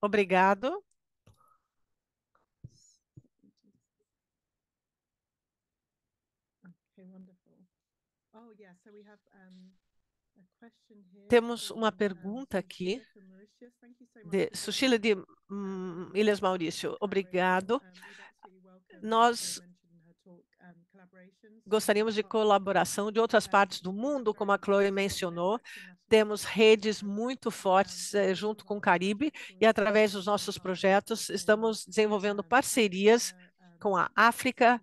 Speaker 1: Obrigado. Okay, wonderful. Oh, yeah, so we have um...
Speaker 3: Temos uma uh, pergunta aqui
Speaker 1: de Sushila de hum, Ilhas Maurício. Obrigado. Nós gostaríamos de colaboração de outras partes do mundo, como a Chloe mencionou. Temos redes muito fortes eh, junto com o Caribe e, através dos nossos projetos, estamos desenvolvendo parcerias uh, com a África,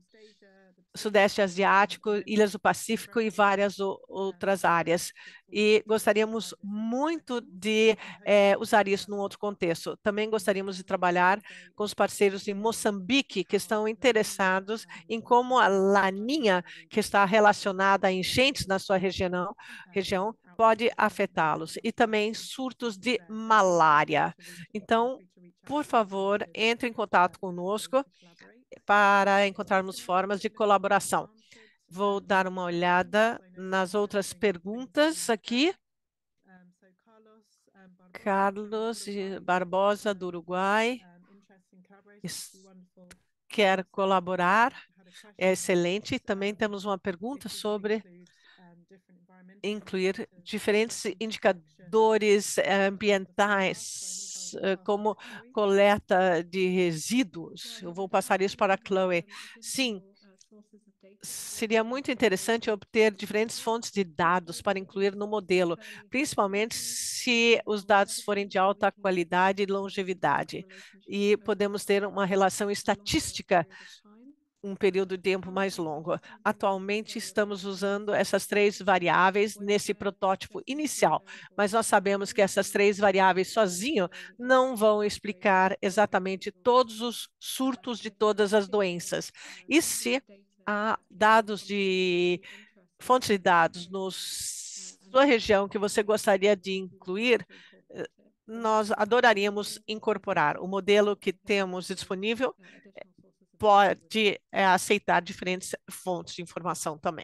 Speaker 1: Sudeste Asiático, Ilhas do Pacífico e várias outras áreas. E gostaríamos muito de é, usar isso num outro contexto. Também gostaríamos de trabalhar com os parceiros em Moçambique, que estão interessados em como a laninha, que está relacionada a enchentes na sua região, região pode afetá-los. E também surtos de malária. Então, por favor, entre em contato conosco para encontrarmos formas de colaboração. Vou dar uma olhada nas outras perguntas aqui. Carlos Barbosa, do Uruguai, quer colaborar, é excelente. Também temos uma pergunta sobre incluir diferentes indicadores eh, ambientais eh, como coleta de resíduos. Eu vou passar isso para a uhum, Chloe. É Sim, é, seria muito interessante obter diferentes fontes de dados para incluir no modelo, principalmente se os dados forem de alta qualidade e longevidade. E é. podemos ter uma relação estatística um período de tempo mais longo. Atualmente, uhum. estamos usando essas três variáveis nesse protótipo inicial, mas nós sabemos que essas três variáveis sozinho não vão explicar exatamente todos os surtos de todas as doenças. E se há dados de fontes de dados na sua região que você gostaria de incluir, eh, nós adoraríamos incorporar. O modelo que temos disponível eh, pode é, aceitar diferentes fontes de informação também.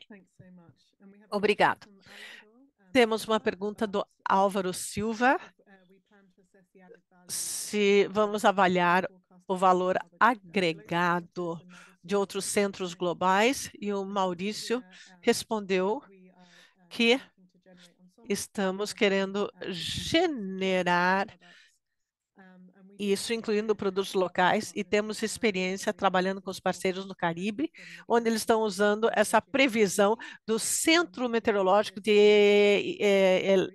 Speaker 1: Obrigado. Temos uma pergunta do Álvaro Silva. Uh, Se vamos avaliar o valor agregado de outros centros globais, e o Maurício uh, respondeu uh, que estamos querendo generar isso incluindo produtos locais, e temos experiência trabalhando com os parceiros no Caribe, onde eles estão usando essa previsão do Centro Meteorológico de eh, eh,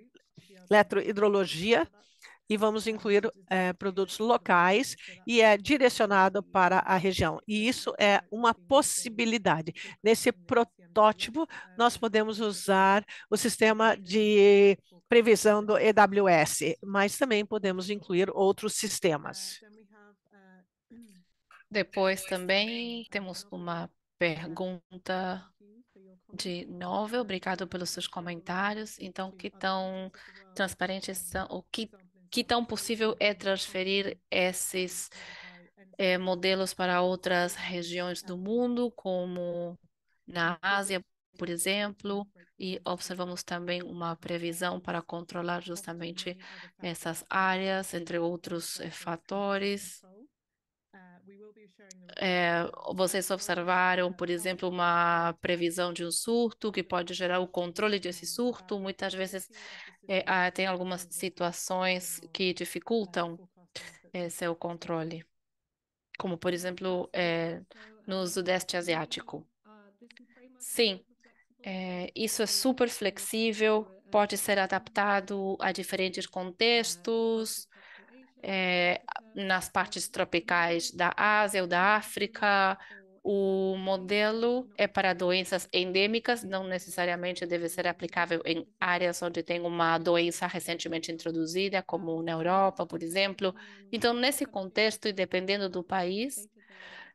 Speaker 1: Eletrohidrologia, e vamos incluir é, produtos locais e é direcionado para a região. E isso é uma possibilidade. Nesse protótipo, nós podemos usar o sistema de previsão do EWS, mas também podemos incluir outros sistemas. Ah, ah,
Speaker 2: depois também temos uma pergunta de Novel. Obrigado pelos seus comentários. Então, que tão transparentes são, ou que, que tão possível é né? transferir esses então, eh, modelos para outras né? regiões do tá. mundo, como na então, Ásia, por exemplo, e observamos também uma previsão para controlar justamente essas áreas, entre outros eh, fatores. É, vocês observaram, por exemplo, uma previsão de um surto que pode gerar o controle desse surto. Muitas vezes é, tem algumas situações que dificultam é, seu controle, como, por exemplo, eh, no Sudeste Asiático. Sim, é, isso é super flexível, pode ser adaptado a diferentes contextos, é, nas partes tropicais da Ásia ou da África. O modelo é para doenças endêmicas, não necessariamente deve ser aplicável em áreas onde tem uma doença recentemente introduzida, como na Europa, por exemplo. Então, nesse contexto, e dependendo do país,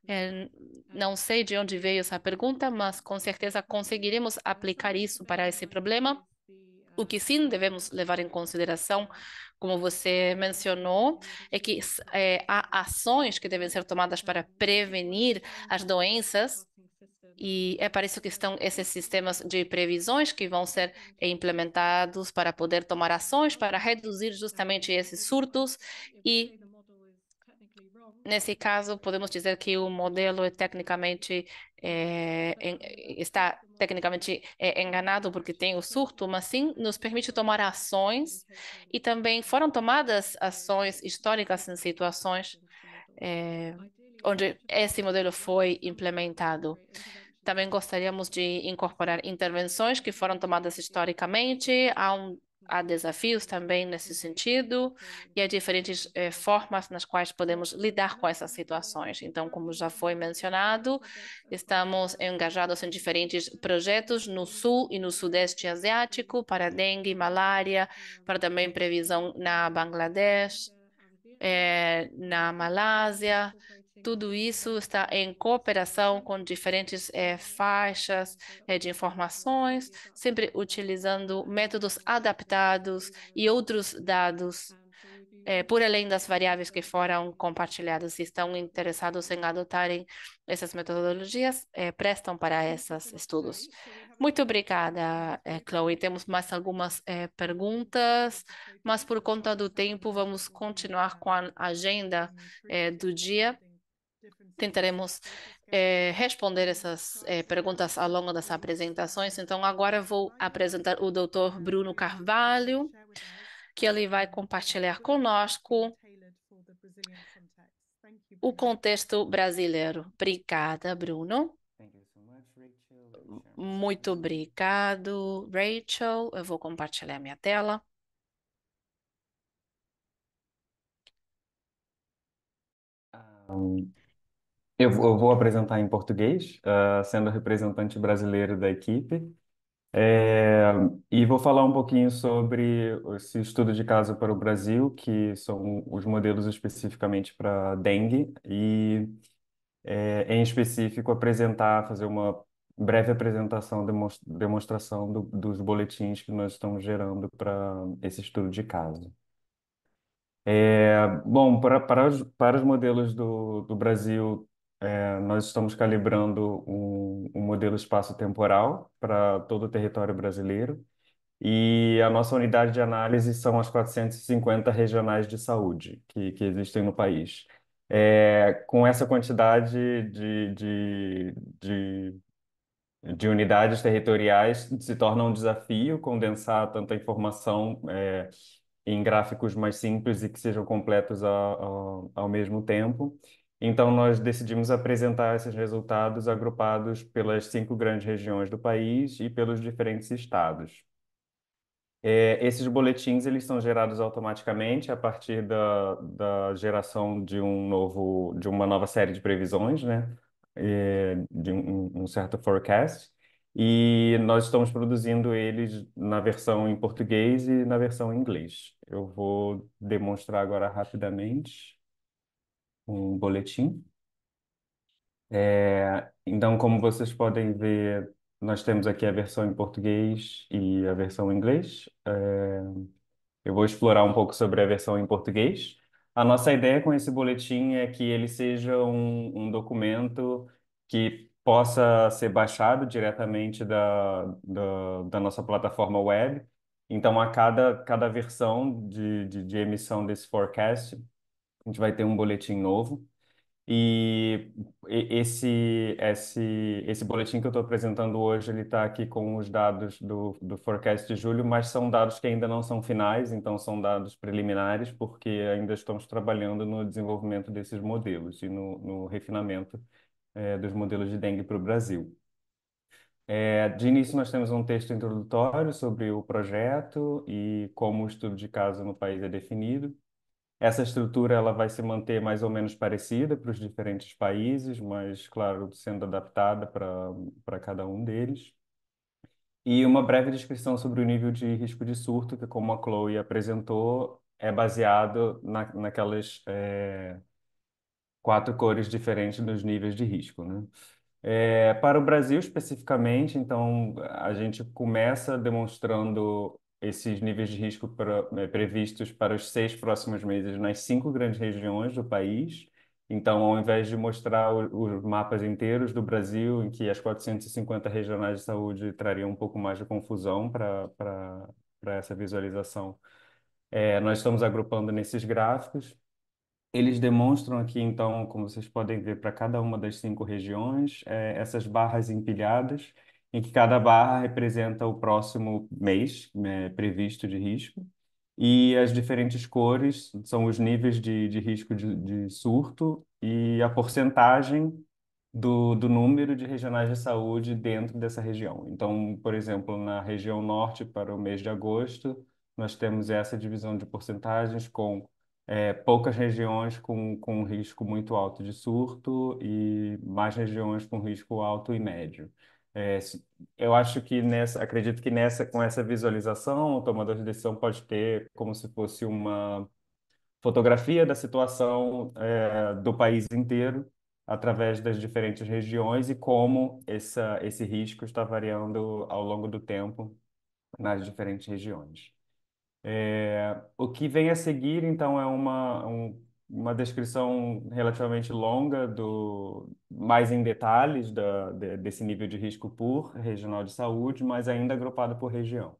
Speaker 2: é, não sei de onde veio essa pergunta, mas com certeza conseguiremos aplicar isso para esse problema. O que sim devemos levar em consideração, como você mencionou, é que é, há ações que devem ser tomadas para prevenir as doenças e é para isso que estão esses sistemas de previsões que vão ser implementados para poder tomar ações para reduzir justamente esses surtos e Nesse caso, podemos dizer que o modelo é tecnicamente é, está tecnicamente é, enganado porque tem o surto, mas sim nos permite tomar ações e também foram tomadas ações históricas em situações é, onde esse modelo foi implementado. Também gostaríamos de incorporar intervenções que foram tomadas historicamente a um há desafios também nesse sentido e há diferentes eh, formas nas quais podemos lidar com essas situações. Então, como já foi mencionado, estamos engajados em diferentes projetos no sul e no sudeste asiático para dengue, malária, para também previsão na Bangladesh, eh, na Malásia tudo isso está em cooperação com diferentes é, faixas é, de informações, sempre utilizando métodos adaptados e outros dados, é, por além das variáveis que foram compartilhadas. Se estão interessados em adotarem essas metodologias, prestam para esses estudos. Muito obrigada, Chloe. Temos mais algumas perguntas, mas por conta do tempo, vamos continuar com a agenda do dia tentaremos é, responder essas é, perguntas ao longo das apresentações. Então, agora vou apresentar o Dr. Bruno Carvalho, que ele vai compartilhar conosco o contexto brasileiro. Obrigada, Bruno. Muito obrigado, Rachel. Eu vou compartilhar minha tela.
Speaker 3: Um, eu, vou eu vou apresentar em português, ah, sendo o representante brasileiro da equipe. É, e vou falar um pouquinho sobre esse estudo de caso para o Brasil, que são os modelos especificamente para dengue, e é, em específico apresentar, fazer uma breve apresentação, demonstração do- dos boletins que nós estamos gerando para esse estudo de caso. É, bom, para, para, os, para os modelos do, do Brasil, é, nós estamos calibrando um, um modelo espaço-temporal para todo o território brasileiro e a nossa unidade de análise são as 450 regionais de saúde que, que existem no país. É, com essa quantidade de, de, de, de, unidades territoriais, se torna um desafio condensar tanta informação é, em gráficos mais simples e que sejam completos ao mesmo tempo. Então, nós decidimos apresentar esses resultados agrupados pelas cinco grandes regiões do país e pelos diferentes estados. É, esses boletins eles são gerados automaticamente a partir da, da geração de um novo, de uma nova série de previsões, né? É, de um, um certo forecast. E nós estamos produzindo eles na versão em português e na versão em inglês. Eu vou demonstrar agora rapidamente um boletim. É, então, como vocês podem ver, nós temos aqui a versão em português e a versão em inglês. É, eu vou explorar um pouco sobre a versão em português. A nossa ideia com esse boletim é que ele seja um, um documento que possa ser baixado diretamente da, da, da nossa plataforma web. Então, a cada, cada versão de, de, de emissão desse forecast, a gente vai ter um boletim novo. E esse, esse, esse boletim que eu estou apresentando hoje, ele está aqui com os dados do, do forecast de julho, mas são dados que ainda não são finais, então são dados preliminares, porque ainda estamos trabalhando no desenvolvimento desses modelos e no, no refinamento é, dos modelos de dengue para o Brasil. É, de início, nós temos um texto introdutório sobre o projeto e como o estudo de caso no país é definido. Essa estrutura ela vai se manter mais ou menos parecida para os diferentes países, mas, claro, sendo adaptada para, para cada um deles. E uma breve descrição sobre o nível de risco de surto, que, como a Chloe apresentou, é baseado na, naquelas é, quatro cores diferentes dos níveis de risco, né? É, para o Brasil especificamente, então, a gente começa demonstrando esses níveis de risco pra, né, eh, previstos para os seis próximos meses nas cinco grandes regiões do país. Então, ao invés de mostrar os mapas inteiros do Brasil, em que as 450 regionais de saúde trariam um pouco mais de confusão para essa visualização, é, nós estamos agrupando nesses gráficos. Eles demonstram aqui, então, como vocês podem ver, para cada uma das cinco regiões, é, essas barras empilhadas em que cada barra representa o próximo mês, né, previsto de risco, e as diferentes cores são os níveis de, de risco de, de surto e a porcentagem do, do número de regionais de saúde dentro dessa região. Então, por exemplo, na região norte, para o mês de agosto, nós temos essa divisão de porcentagens com é, poucas regiões com, com risco muito alto de surto e mais regiões com risco alto e médio. É, eu acho que nessa, acredito que nessa, com essa visualização, o tomador de decisão pode ter como se fosse uma fotografia da situação, é, do país inteiro, através das diferentes regiões e como essa, esse risco está variando ao longo do tempo nas diferentes regiões. É, o que vem a seguir, então, é uma, um, uma descrição relativamente longa do mais em detalhes da, de, desse nível de risco por regional de saúde, mas ainda agrupada por região.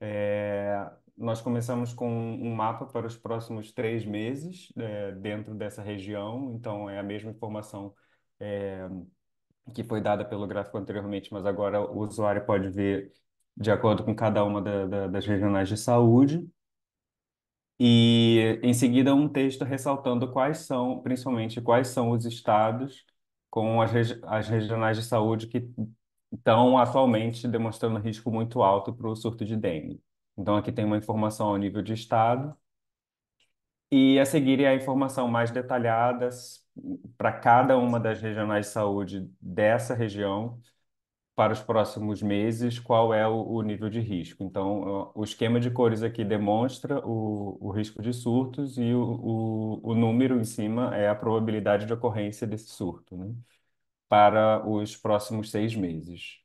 Speaker 3: É, nós começamos com um mapa para os próximos três meses é, dentro dessa região, então é a mesma informação é, que foi dada pelo gráfico anteriormente, mas agora o usuário pode ver de acordo com cada uma da, da, das regionais de saúde. E em seguida um texto ressaltando quais são, principalmente quais são os estados com as, regi as regionais de saúde que estão atualmente demonstrando risco muito alto para o surto de dengue. Então aqui tem uma informação ao nível de estado. E a seguir é a informação mais detalhada para cada uma das regionais de saúde dessa região, para os próximos meses qual é o, o nível de risco. Então, o esquema de cores aqui demonstra o, o risco de surtos e o, o, número em cima é a probabilidade de ocorrência desse surto, né? Para os próximos seis meses.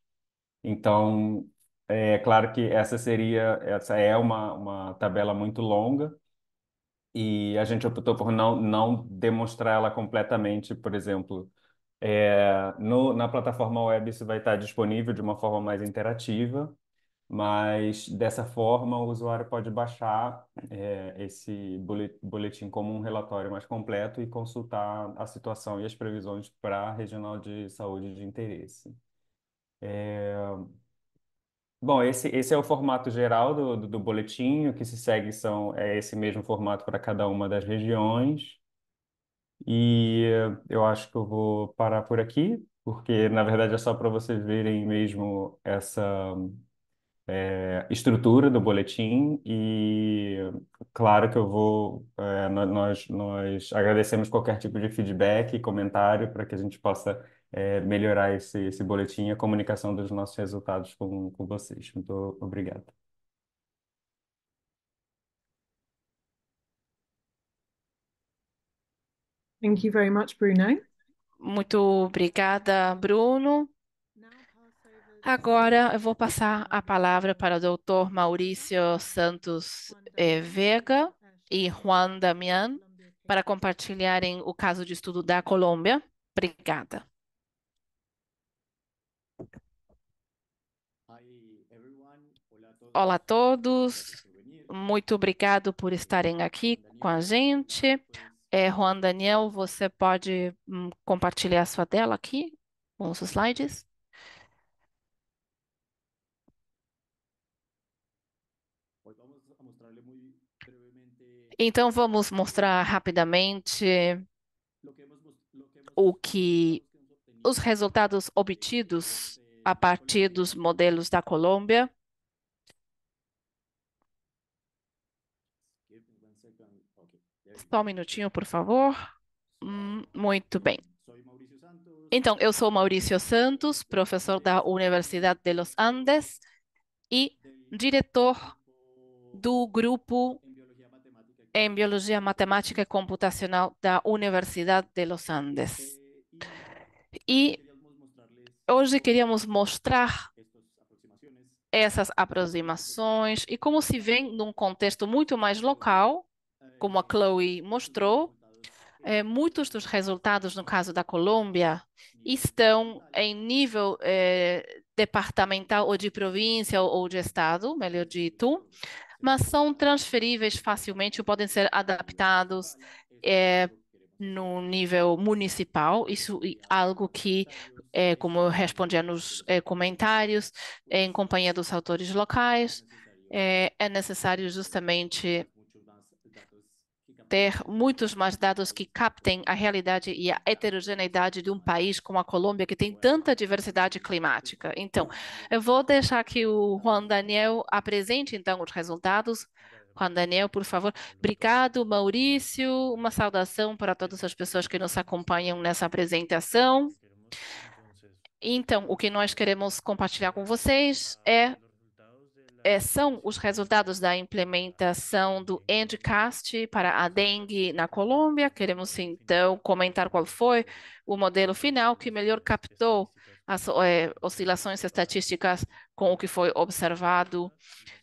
Speaker 3: Então, é claro que essa seria, essa é uma, uma tabela muito longa, e a gente optou por não, não demonstrar ela completamente, por exemplo, é, no, na plataforma web isso vai estar disponível de uma forma mais interativa, mas dessa forma o usuário pode baixar é, esse boletim como um relatório mais completo e consultar a situação e as previsões para a regional de saúde de interesse. É, bom, esse, esse é o formato geral do, do, do boletim, o que se segue são, é esse mesmo formato para cada uma das regiões. E eh, eu acho que eu vou parar por aqui, porque na verdade é só para vocês verem mesmo essa é, estrutura do boletim. E claro que eu vou, é, nós, nós agradecemos qualquer tipo de feedback e comentário para que a gente possa é, melhorar esse, esse boletim e a comunicação dos nossos resultados com, com vocês. Muito obrigado.
Speaker 2: Thank you very much, Bruno. Muito obrigada, Bruno. Agora eu vou passar a palavra para o doutor Maurício Santos eh, Vega e Juan Damian para compartilharem o caso de estudo da Colômbia. Obrigada. Olá a todos, muito obrigado por estarem aqui com a gente. É, Juan Daniel, você pode hum, compartilhar a sua tela aqui com os slides? Então, vamos mostrar rapidamente o que os resultados obtidos a partir dos modelos da Colômbia. Só um minutinho, por favor. Hum, muito bem. Então, eu sou Maurício Santos, professor da Universidade de los Andes e diretor do grupo em Biologia Matemática e Computacional da Universidade de los Andes. E hoje queríamos mostrar essas aproximações e como se vê num contexto muito mais local como a Chloe mostrou, é, muitos dos resultados, no caso da Colômbia, estão em nível é, departamental ou de província ou de estado, melhor dito, mas são transferíveis facilmente ou podem ser adaptados é, no nível municipal. Isso é algo que, é, como eu respondi nos é, comentários, em companhia dos autores locais, é, é necessário justamente ter muitos mais dados que captem a realidade e a heterogeneidade de um país como a Colômbia, que tem tanta diversidade climática. Então, eu vou deixar que o Juan Daniel apresente, então, os resultados. Juan Daniel, por favor. Obrigado, Maurício. Uma saudação para todas as pessoas que nos acompanham nessa apresentação. Então, o que nós queremos compartilhar com vocês é é, são os resultados da implementação do Endcast para a dengue na Colômbia. Queremos então comentar qual foi o modelo final que melhor captou as é, oscilações estatísticas com o que foi observado.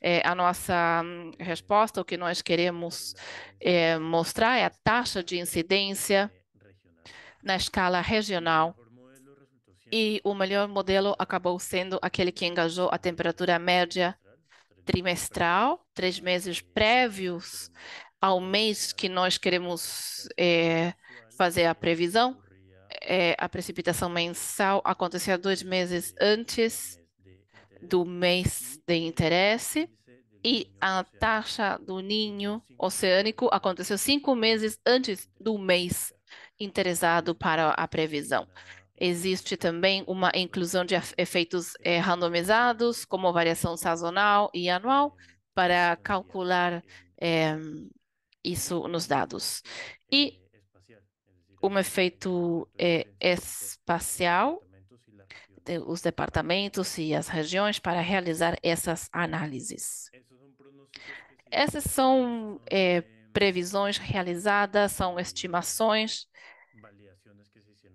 Speaker 2: É, a nossa hum, resposta, o que nós queremos é, mostrar é a taxa de incidência na escala regional e o melhor modelo acabou sendo aquele que engajou a temperatura média trimestral, três meses prévios ao mês que nós queremos é, fazer a previsão. É, a precipitação mensal acontecia dois meses antes do mês de interesse e a taxa do ninho oceânico aconteceu cinco meses antes do mês interessado para a previsão. Existe também uma inclusão de efeitos eh, randomizados, como variação sazonal e anual, para calcular eh, isso nos dados. E um efeito eh, espacial, de, os departamentos e as regiões para realizar essas análises. Essas são previsões realizadas, são estimações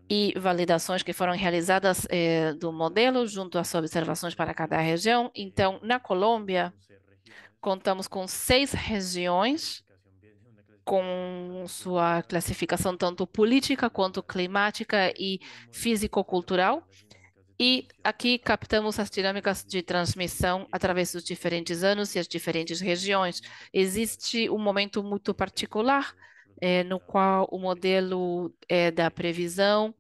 Speaker 2: e validações que foram realizadas eh, do modelo junto às observações para cada região. Então, na Colômbia, contamos com seis regiões com sua classificação tanto política quanto climática e físico-cultural. E aqui captamos as dinâmicas de transmissão através dos diferentes anos e as diferentes regiões. Existe um momento muito particular é, no qual o modelo é, da previsão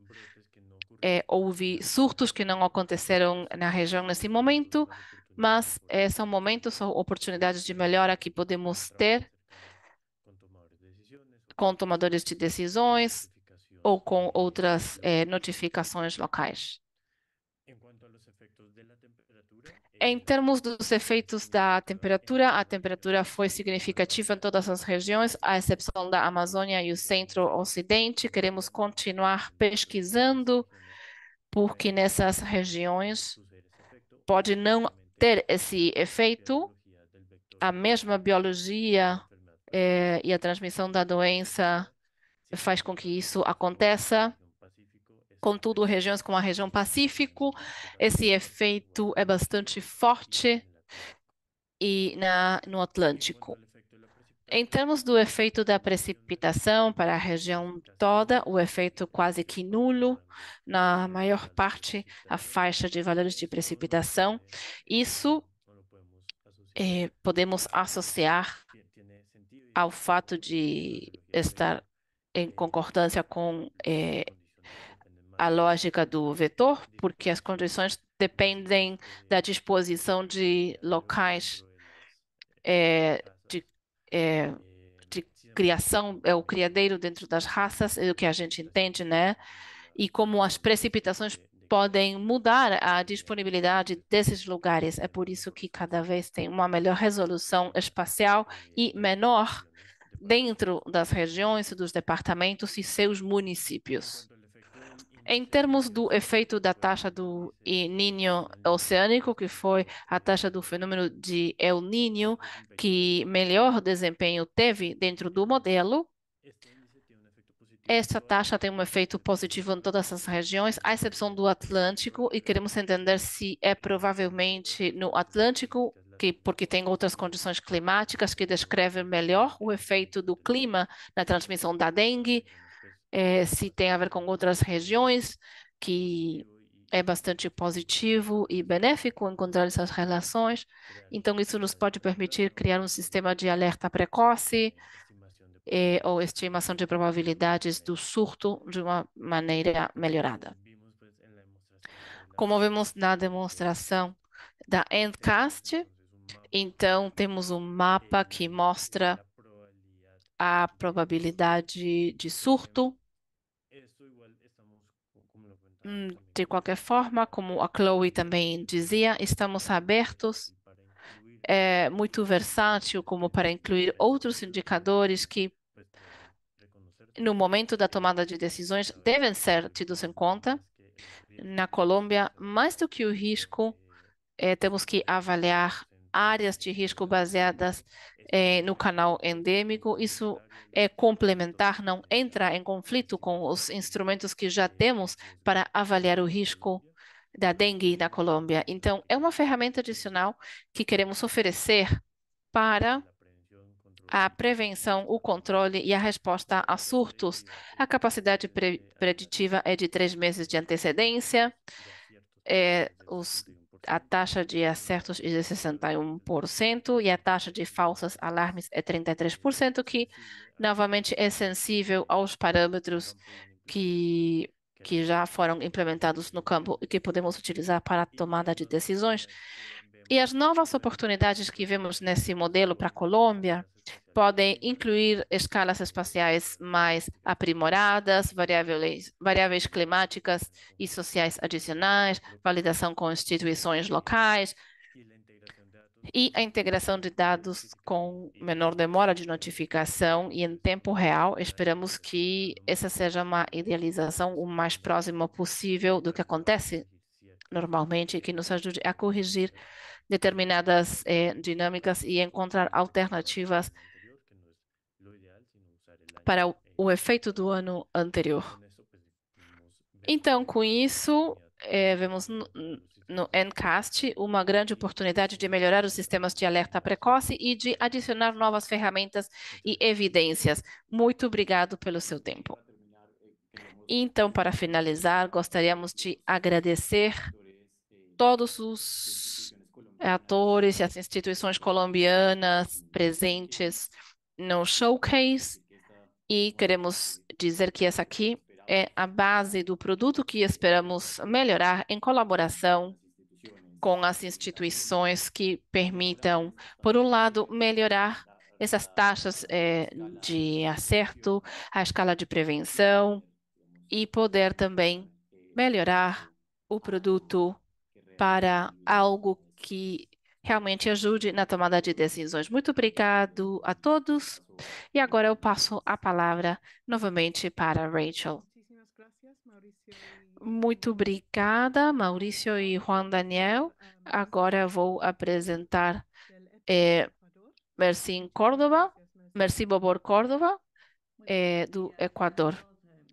Speaker 2: é, houve surtos que não aconteceram na região nesse momento, mas é, são momentos ou oportunidades de melhora que podemos ter com tomadores de decisões ou com outras é, notificações locais. Em termos dos efeitos da temperatura, a temperatura foi significativa em todas as regiões, à exceção da Amazônia e o centro-ocidente. Queremos continuar pesquisando, porque nessas regiões pode não ter esse efeito. A mesma biologia eh, e a transmissão da doença faz com que isso aconteça. Contudo, regiões como a região Pacífico, esse efeito é bastante forte e na, no Atlântico. Em termos do efeito da precipitação para a região toda, o efeito quase que nulo na maior parte a faixa de valores de precipitação. Isso eh, podemos associar ao fato de estar em concordância com eh, a lógica do vetor, porque as condições dependem da disposição de locais é, de, é, de criação, é o criadeiro dentro das raças, é o que a gente entende, né? E como as precipitações podem mudar a disponibilidade desses lugares. É por isso que cada vez tem uma melhor resolução espacial e menor dentro das regiões, dos departamentos e seus municípios. Em termos do efeito da taxa do ninho oceânico, que foi a taxa do fenômeno de El Niño, que melhor desempenho teve dentro do modelo, esta taxa tem um efeito positivo em todas as regiões, à exceção do Atlântico, e queremos entender se é provavelmente no Atlântico, que, porque tem outras condições climáticas que descrevem melhor o efeito do clima na transmissão da dengue, é, se tem a ver com outras regiões, que é bastante positivo e benéfico encontrar essas relações. Então, isso nos pode permitir criar um sistema de alerta precoce é, ou estimação de probabilidades do surto de uma maneira melhorada. Como vemos na demonstração da Endcast, então temos um mapa que mostra a probabilidade de surto Hum, de qualquer forma, como a Chloe também dizia, estamos abertos, é muito versátil como para incluir outros indicadores que, no momento da tomada de decisões, devem ser tidos em conta. Na Colômbia, mais do que o risco, é, temos que avaliar áreas de risco baseadas é, no canal endêmico. Isso é complementar, não entra em conflito com os instrumentos que já temos para avaliar o risco da dengue na Colômbia. Então, é uma ferramenta adicional que queremos oferecer para a prevenção, o controle e a resposta a surtos. A capacidade pre preditiva é de três meses de antecedência. É, os a taxa de acertos é de 61% e a taxa de falsos alarmes é 33%, que novamente é sensível aos parâmetros que, que já foram implementados no campo e que podemos utilizar para a tomada de decisões. E as novas oportunidades que vemos nesse modelo para a Colômbia podem incluir escalas espaciais mais aprimoradas, variáveis, variáveis climáticas e sociais adicionais, validação com instituições locais e a integração de dados com menor demora de notificação e em tempo real. Esperamos que essa seja uma idealização o mais próximo possível do que acontece normalmente, e que nos ajude a corrigir determinadas eh, dinâmicas e encontrar alternativas para o, efeito do ano anterior. Então, com isso, eh, vemos no, no NCAST uma grande oportunidade de melhorar os sistemas de alerta precoce e de adicionar novas ferramentas e evidências. Muito obrigado pelo seu tempo. Então, para finalizar, gostaríamos de agradecer todos os é, atores e as instituições colombianas presentes no showcase. E queremos dizer que essa aqui é a base do produto que esperamos melhorar em colaboração com as instituições que permitam, por um lado, melhorar essas taxas é, de acerto, a escala de prevenção e poder também melhorar o produto para algo que realmente ajude na tomada de decisões. Muito obrigado a todos. E agora eu passo a palavra novamente para Rachel. Muito obrigada, Maurício e Juan Daniel. Agora vou apresentar é, eh, Mercin Córdoba, Merci Bobor Córdoba, é, do Equador.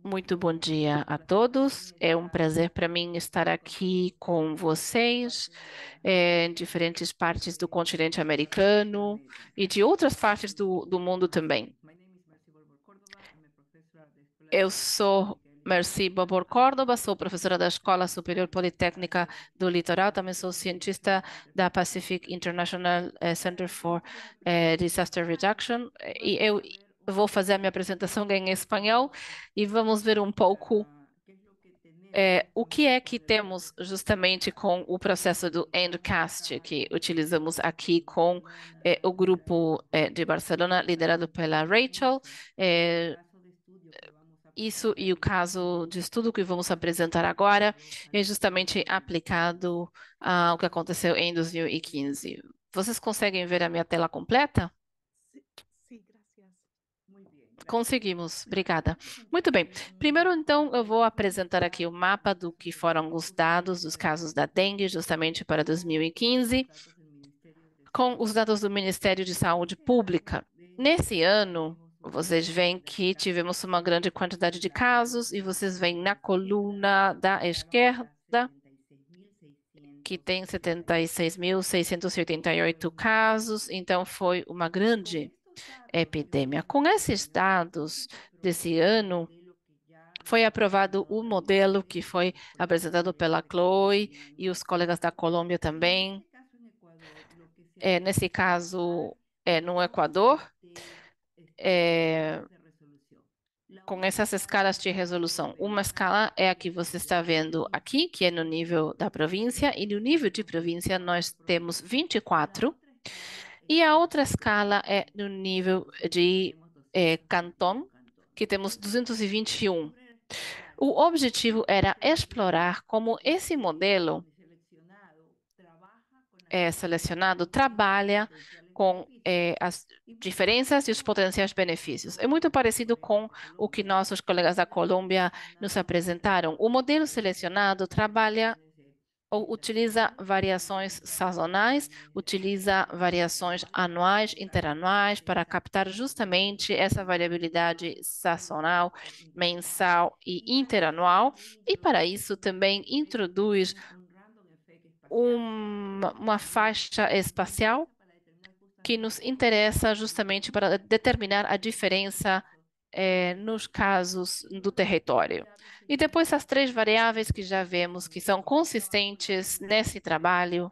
Speaker 2: Muito bom dia a todos. É um prazer para mim estar aqui com vocês é, em diferentes partes do continente americano e de outras partes do, do mundo também. Eu sou Merci Babor Córdoba, sou professora da Escola Superior Politécnica do Litoral, também sou cientista da Pacific International eh, Center for eh, Disaster Reduction e eu vou fazer a minha apresentação em espanhol e vamos ver um pouco é, o que é que temos justamente com o processo do Endcast que utilizamos aqui com é, o grupo é, de Barcelona liderado pela Rachel. É, isso e o caso de estudo que vamos apresentar agora é justamente aplicado ao que aconteceu em 2015. Vocês conseguem ver a minha tela completa? Conseguimos, obrigada. Muito bem. Primeiro, então, eu vou apresentar aqui o mapa do que foram os dados dos casos da dengue, justamente para 2015, com os dados do Ministério de Saúde Pública. Nesse ano, vocês veem que tivemos uma grande quantidade de casos e vocês veem na coluna da esquerda que tem 76.688 casos, então foi uma grande epidemia. Com esses dados desse ano, foi aprovado o modelo que foi apresentado pela Chloe e os colegas da Colômbia também. É, nesse caso, é, no Equador, é, com essas escalas de resolução. Uma escala é a que você está vendo aqui, que é no nível da província, e no nível de província nós temos 24 e a outra escala é no nível de é, eh, Canton, que temos 221. O objetivo era explorar como esse modelo é, selecionado trabalha com eh, as diferenças e os potenciais benefícios. É muito parecido com o que nossos colegas da Colômbia nos apresentaram. O modelo selecionado trabalha ou utiliza variações sazonais, utiliza variações anuais, interanuais, para captar justamente essa variabilidade sazonal, mensal e interanual, e para isso também introduz uma, uma faixa espacial que nos interessa justamente para determinar a diferença é, nos casos do território. E depois as três variáveis que já vemos que são consistentes nesse trabalho.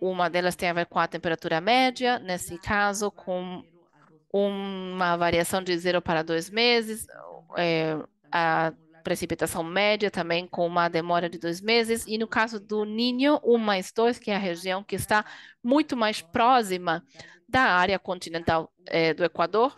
Speaker 2: Uma delas tem a ver com a temperatura média, nesse caso, com uma variação de zero para dois meses, é, a precipitação média também com uma demora de dois meses, e no caso do Ninho, um mais dois que é a região que está muito mais próxima da área continental é, do Equador,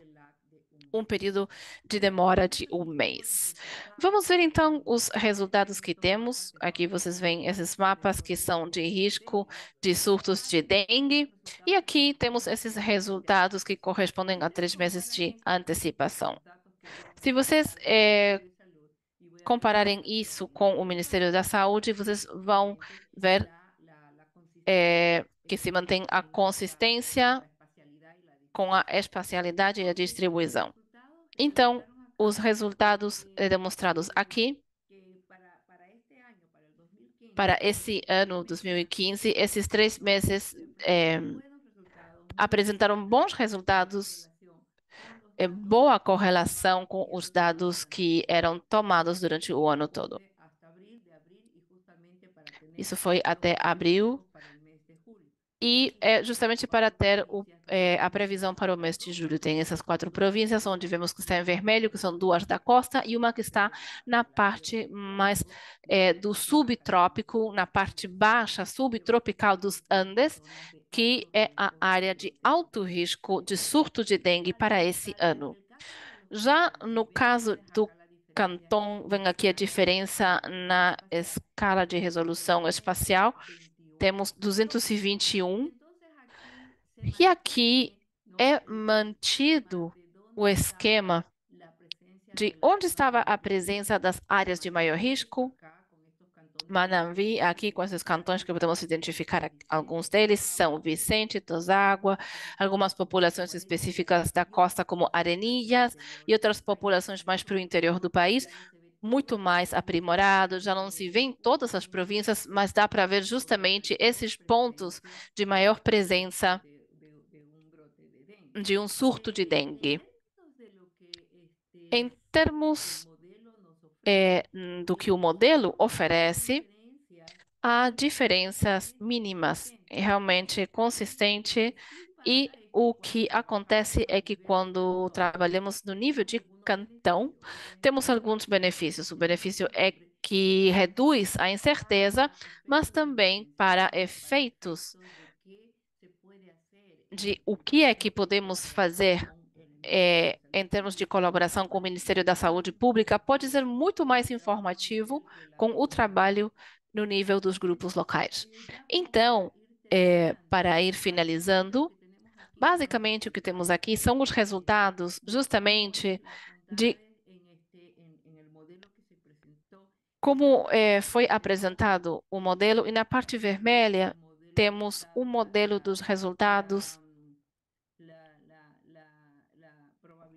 Speaker 2: um período de demora de um mês. Vamos ver então os resultados que temos. Aqui vocês veem esses mapas que são de risco de surtos de dengue. E aqui temos esses resultados que correspondem a três meses de antecipação. Se vocês é, compararem isso com o Ministério da Saúde, vocês vão ver é, que se mantém a consistência com a espacialidade e a distribuição. Então, os resultados eh, demonstrados aqui para esse ano 2015, esses três meses é, apresentaram bons resultados, é, boa correlação com os dados que eram tomados durante o ano todo. Isso foi até abril e é justamente para ter o, é, a previsão para o mês de julho. Tem essas quatro províncias, onde vemos que está em vermelho, que são duas da costa, e uma que está na parte mais é, do subtrópico, na parte baixa, subtropical dos Andes, que é a área de alto risco de surto de dengue para esse ano. Já no caso do Canton, vem aqui a diferença na escala de resolução espacial temos 221, e aqui é mantido o esquema de onde estava a presença das áreas de maior risco. Manambi, aqui com esses cantões que podemos identificar alguns deles, São Vicente, Toságua, algumas populações específicas da costa como Arenillas e outras populações mais para o interior do país, muito mais aprimorado, já não se vê em todas as províncias, mas dá para ver justamente esses pontos de maior presença de um surto de dengue. Em termos é, do que o modelo oferece, há diferenças mínimas, realmente consistente e o que acontece é que quando trabalhamos no nível de cantão, temos alguns benefícios. O benefício é que reduz a incerteza, mas também para efeitos de o que é que podemos fazer é, em termos de colaboração com o Ministério da Saúde Pública, pode ser muito mais informativo com o trabalho no nível dos grupos locais. Então, é, para ir finalizando, Basicamente, o que temos aqui são os resultados justamente de como é, foi apresentado o modelo, e na parte vermelha temos o modelo dos resultados.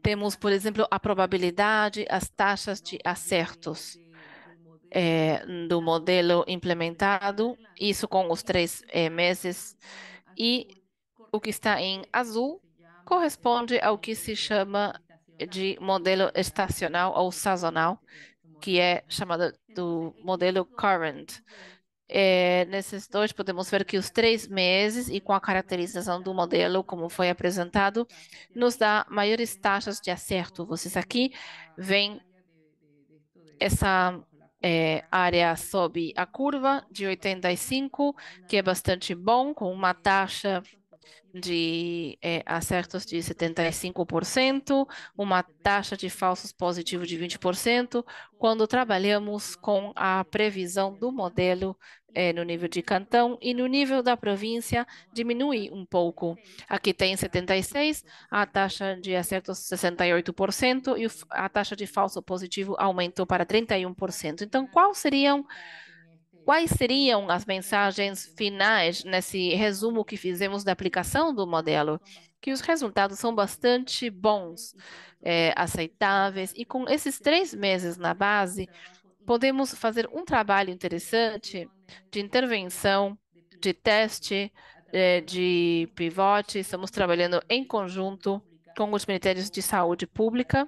Speaker 2: Temos, por exemplo, a probabilidade, as taxas de acertos é, do modelo implementado, isso com os três é, meses, e o que está em azul corresponde ao que se chama de modelo estacional ou sazonal, que é chamado do modelo current. É, nesses dois, podemos ver que os três meses e com a caracterização do modelo, como foi apresentado, nos dá maiores taxas de acerto. Vocês aqui veem essa é, área sob a curva de 85, que é bastante bom, com uma taxa de é, acertos de 75%, uma taxa de falsos positivos de 20%, quando trabalhamos com a previsão do modelo é, no nível de cantão e no nível da província diminui um pouco. Aqui tem 76, a taxa de acertos 68% e a taxa de falso positivo aumentou para 31%. Então, quais seriam Quais seriam as mensagens finais nesse resumo que fizemos da aplicação do modelo? Que os resultados são bastante bons, é, aceitáveis, e com esses três meses na base, podemos fazer um trabalho interessante de intervenção, de teste, é, de pivote. Estamos trabalhando em conjunto com os ministérios de saúde pública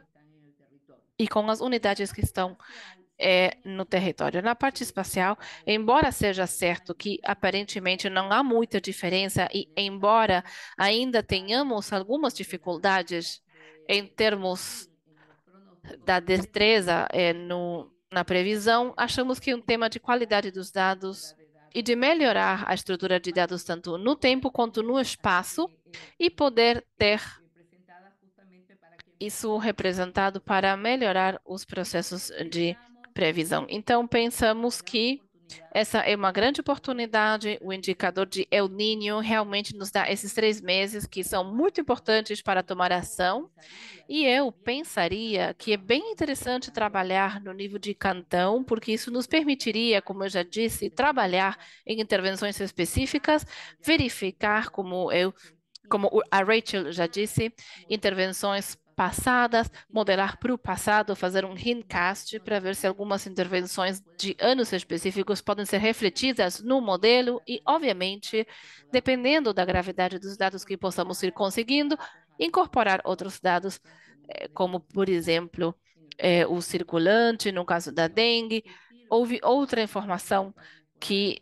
Speaker 2: e com as unidades que estão é no território. Na parte espacial, embora seja certo que aparentemente não há muita diferença e embora ainda tenhamos algumas dificuldades em termos da destreza é, no, na previsão, achamos que um tema de qualidade dos dados e de melhorar a estrutura de dados tanto no tempo quanto no espaço e poder ter isso representado para melhorar os processos de previsão. Então, pensamos que essa é uma grande oportunidade. O indicador de El Niño realmente nos dá esses três meses que são muito importantes para tomar ação. E eu pensaria que é bem interessante trabalhar no nível de cantão, porque isso nos permitiria, como eu já disse, trabalhar em intervenções específicas, verificar, como eu como a Rachel já disse, intervenções passadas, modelar para o passado, fazer um recast para ver se algumas intervenções de anos específicos podem ser refletidas no modelo e, obviamente, dependendo da gravidade dos dados que possamos ir conseguindo, incorporar outros dados, eh, como, por exemplo, eh, o circulante, no caso da dengue, houve outra informação que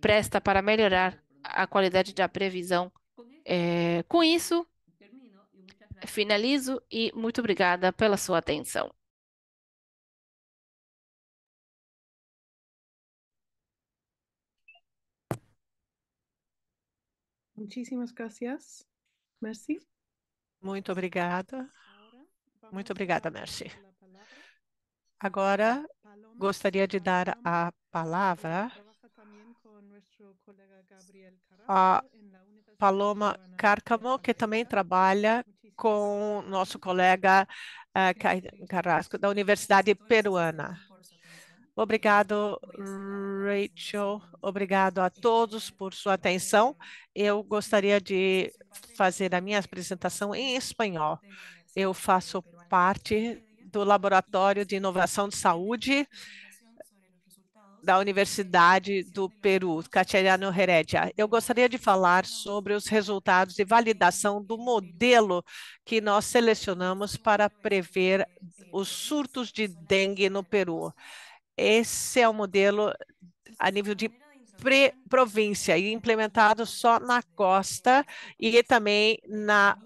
Speaker 2: presta para melhorar a qualidade da previsão. É, com isso, finalizo e muito obrigada pela sua atenção.
Speaker 1: Muitíssimas gracias. Merci. Muito obrigada. Muito obrigada, Merci. Agora, gostaria de dar a palavra eh, a Paloma Cárcamo, que também trabalha com nosso colega uh, Carrasco, da Universidade Peruana. Obrigado, Rachel. Obrigado a todos por sua atenção. Eu gostaria de fazer a minha apresentação em espanhol. Eu faço parte do Laboratório de Inovação de Saúde da Universidade do Peru, Cateriano Heredia. Eu gostaria de falar sobre os resultados de validação do modelo que nós selecionamos para prever os surtos de dengue no Peru. Esse é o um modelo a nível de província e implementado só na costa e também na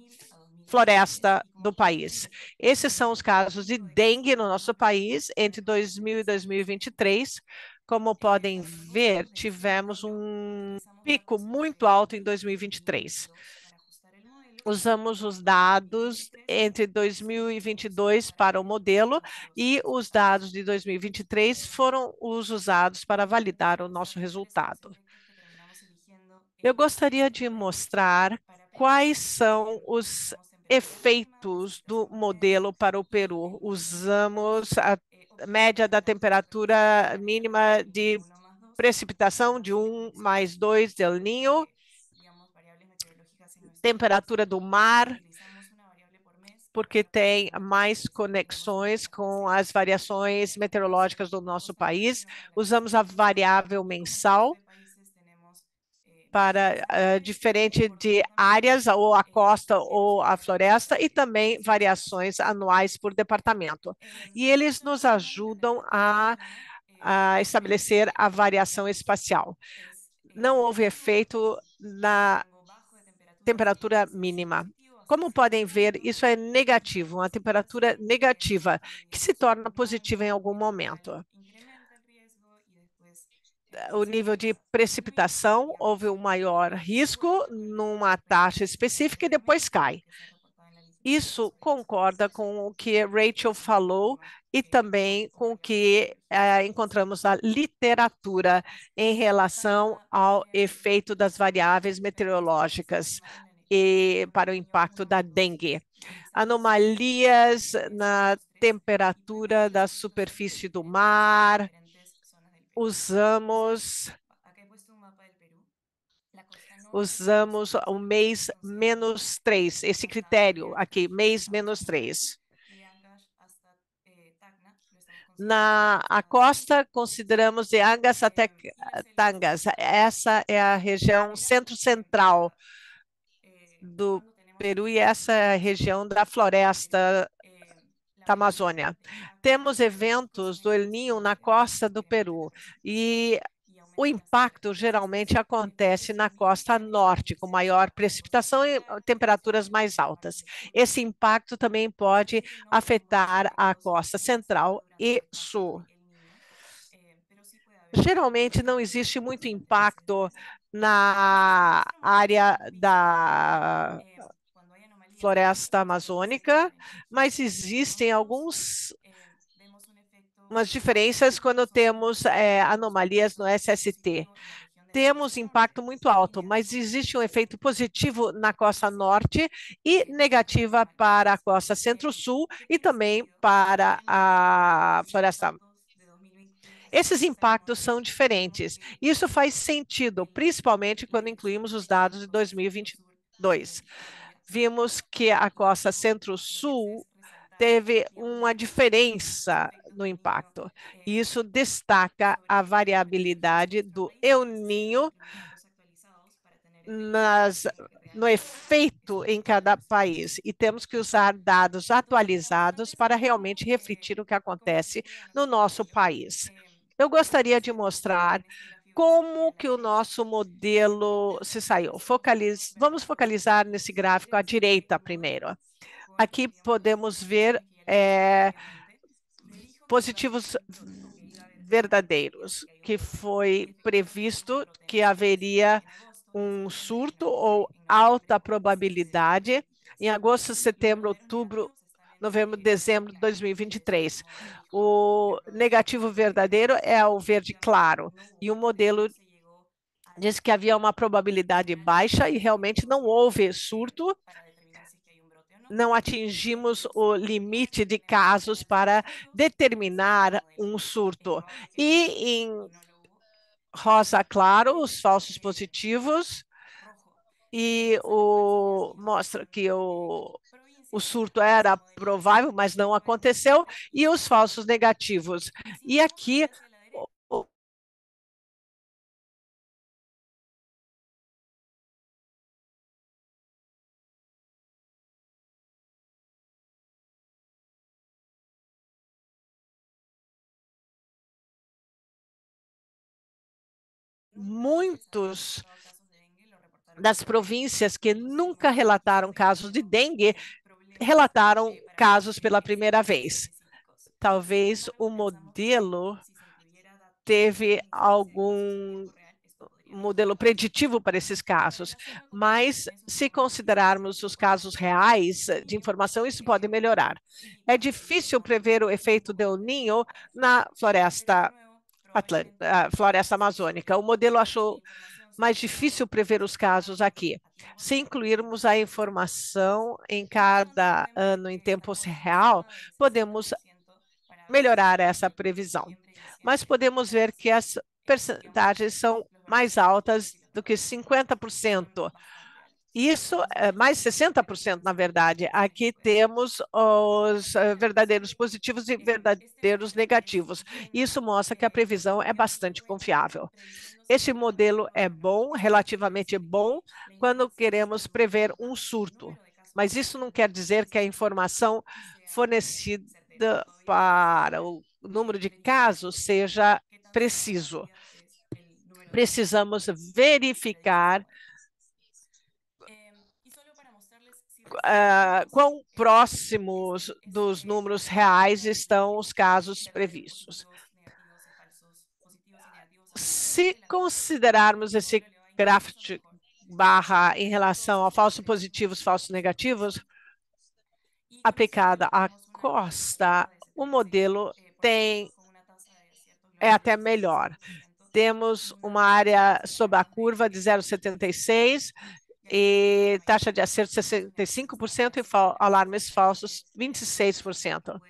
Speaker 1: floresta do país. Esses são os casos de dengue no nosso país entre 2000 e 2023, como podem ver, tivemos um pico muito alto em 2023. Usamos os dados entre 2022 para o modelo e os dados de 2023 foram os usados para validar o nosso resultado. Eu gostaria de mostrar quais são os efeitos do modelo para o Peru. Usamos a média da temperatura mínima de precipitação de 1 mais 2 del Niño, temperatura do mar, porque tem mais conexões com as variações meteorológicas do nosso país. Usamos a variável mensal para uh, diferente de áreas, ou a costa ou a floresta, e também variações anuais por departamento. E eles nos ajudam a, a estabelecer a variação espacial. Não houve efeito na temperatura mínima. Como podem ver, isso é negativo, uma temperatura negativa, que se torna positiva em algum momento o nível de precipitação, houve um maior risco numa taxa específica e depois cai. Isso concorda com o que Rachel falou e também com o que eh, encontramos na literatura em relação ao efeito das variáveis meteorológicas e para o impacto da dengue. Anomalias na temperatura da superfície do mar, usamos usamos o mês menos três, esse critério aqui, mês menos três. Eh, Na a costa, consideramos de Angas até Tangas. Essa é a região centro-central eh, do Peru e essa é a região da floresta da Amazônia. Temos eventos do El Ninho na costa do Peru e o impacto geralmente acontece na costa norte, com maior precipitação e temperaturas mais altas. Esse impacto também pode afetar a costa central e sul. Geralmente não existe muito impacto na área da floresta amazônica, mas existem alguns umas diferenças quando temos é, anomalias no SST. Temos impacto muito alto, mas existe um efeito positivo na costa norte e negativa para a costa centro-sul e também para a floresta esses impactos são diferentes. Isso faz sentido, principalmente quando incluímos os dados de 2022 vimos que a costa centro-sul teve uma diferença no impacto. Isso destaca a variabilidade do El Ninho nas, no efeito em cada país. E temos que usar dados atualizados para realmente refletir o que acontece no nosso país. Eu gostaria de mostrar como que o nosso modelo se saiu. Focaliz... Vamos focalizar nesse gráfico à direita primeiro. Aqui podemos ver é, positivos verdadeiros, que foi previsto que haveria um surto ou alta probabilidade em agosto, setembro, outubro, novembro, dezembro de 2023. O negativo verdadeiro é o verde claro. E o modelo diz que havia uma probabilidade baixa e realmente não houve surto. Não atingimos o limite de casos para determinar um surto. E em rosa claro, os falsos positivos, e o, mostra que o o surto era provável, mas não aconteceu, e os falsos negativos. E aqui
Speaker 2: muitos das províncias que nunca relataram casos de
Speaker 1: dengue relataram casos pela é primeira vez. Talvez é o modelo é teve né? algum modelo preditivo para esses casos, mas se considerarmos os casos reais de informação, isso pode melhorar. É difícil prever o efeito del Ninho na floresta, né? floresta amazônica. O modelo achou mais difícil prever os casos aqui. Se incluirmos a informação em cada ano em tempo real, podemos melhorar essa previsão. Mas podemos ver que as percentagens são mais altas do que 50% isso, eh, mais 60%, na verdade. Aqui temos os eh, verdadeiros positivos e verdadeiros negativos. Isso mostra que a previsão é bastante confiável. Esse modelo é bom, relativamente bom, quando queremos prever um surto. Mas isso não quer dizer que a informação fornecida para o número de casos seja preciso. Precisamos verificar uh, quão próximos dos números reais estão os casos previstos. Se considerarmos esse gráfico barra em relação a falsos positivos, falsos negativos, aplicada à costa, o modelo tem é até melhor. Temos uma área sob a curva de 0,76 e taxa de acerto 65% e fal alarmes falsos 26%.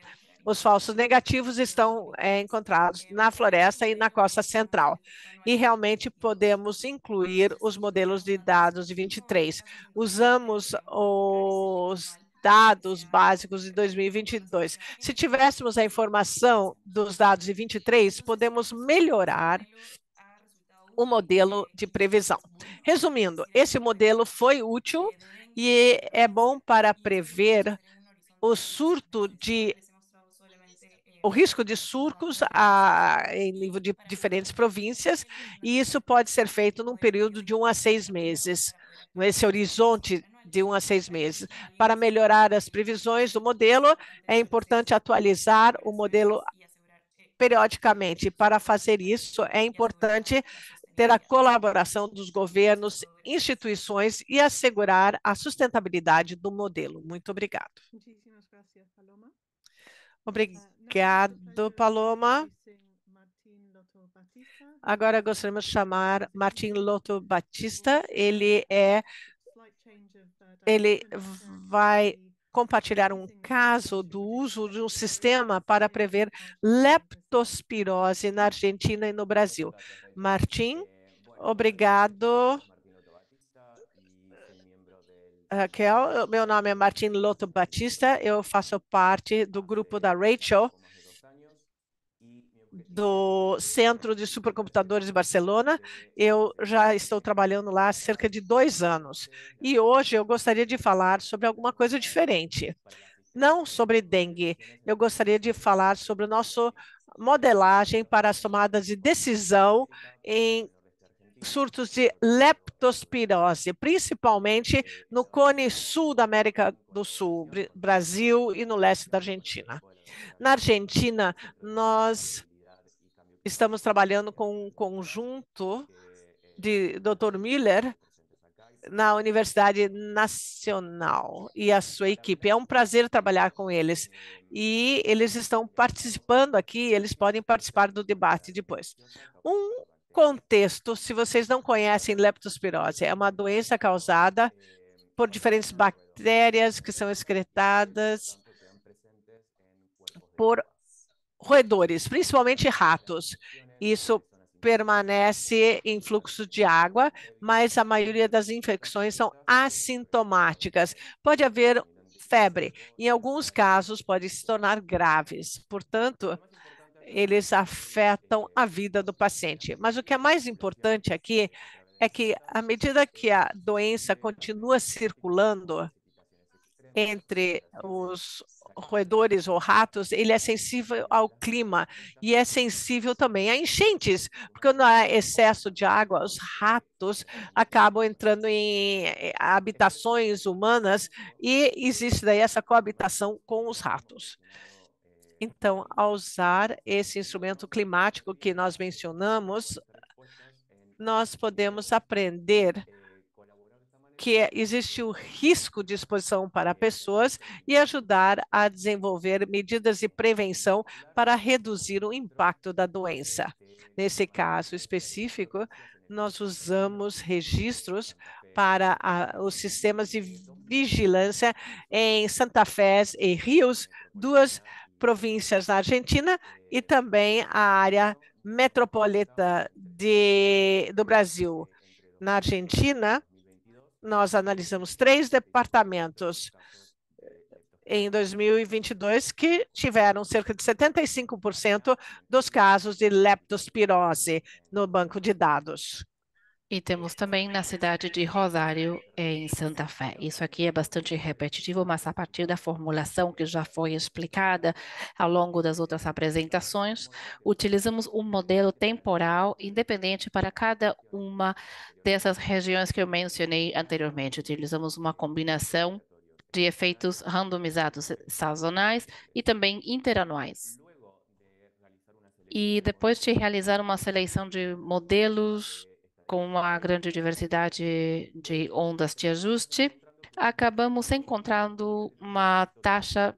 Speaker 1: Os falsos negativos estão é, encontrados na floresta e na costa central. E realmente podemos incluir os modelos de dados de 23. Usamos os dados básicos de 2022. Se tivéssemos a informação dos dados de 23, podemos melhorar o modelo de previsão. Resumindo, esse modelo foi útil e é bom para prever o surto de o risco de surcos a, em nível de diferentes províncias, e isso pode ser feito num período de um a seis meses, nesse horizonte de um a seis meses. Para melhorar as previsões do modelo, é importante atualizar o modelo periodicamente. Para fazer isso, é importante ter a colaboração dos governos, instituições e assegurar a sustentabilidade do modelo. Muito obrigado. Obrigado, ah, Paloma. Eh, Agora gostaríamos de chamar Martin Lotto Batista. Ele é eh, ele vai compartilhar um caso do uso de um sistema para prever leptospirose na Argentina e no Brasil. Martim, obrigado. Raquel, meu nome é Martim Loto Batista, eu faço parte do grupo da Rachel, do Centro de Supercomputadores de Barcelona. Eu já estou trabalhando lá há cerca de dois anos. E hoje eu gostaria de falar sobre alguma coisa diferente. Não sobre dengue. Eu gostaria de falar sobre o nosso modelagem para as tomadas de decisão em surtos de leptospirose, principalmente no cone sul da América do Sul, Brasil e no leste da Argentina. Na Argentina, nós Estamos trabalhando com um conjunto de Dr. Miller na Universidade Nacional e a sua equipe. É um prazer trabalhar com eles e eles estão participando aqui, eles podem participar do debate depois. Um contexto, se vocês não conhecem leptospirose, é uma doença causada por diferentes bactérias que são excretadas por roedores, principalmente ratos. Isso permanece em fluxo de água, mas a maioria das infecções são assintomáticas. Pode haver febre. Em alguns casos, pode se tornar graves. Portanto, eles afetam a vida do paciente. Mas o que é mais importante aqui é que, à medida que a doença continua circulando entre os roedores ou ratos, ele é sensível ao clima e é sensível também a enchentes, porque quando há excesso de água, os ratos acabam entrando em eh, habitações humanas e existe daí essa coabitação com os ratos. Então, ao usar esse instrumento climático que nós mencionamos, nós podemos aprender que é, existe o risco de exposição para pessoas e ajudar a desenvolver medidas de prevenção para reduzir o impacto da doença. Nesse caso específico, nós usamos registros para a, os sistemas de vigilância em Santa Fé e Rios, duas províncias na Argentina e também a área metropolitana de, do Brasil. Na Argentina, nós analisamos três departamentos em 2022 que tiveram cerca de 75%
Speaker 2: dos casos de leptospirose no banco de dados. E temos também na cidade de Rosário, é, em Santa Fé. Isso aqui é bastante repetitivo, mas a partir da formulação que já foi explicada ao longo das outras apresentações, utilizamos um modelo temporal independente para cada uma dessas regiões que eu mencionei anteriormente. Utilizamos uma combinação de efeitos randomizados sazonais e também interanuais. E depois de realizar uma seleção de modelos com uma grande diversidade de ondas de ajuste, acabamos encontrando uma taxa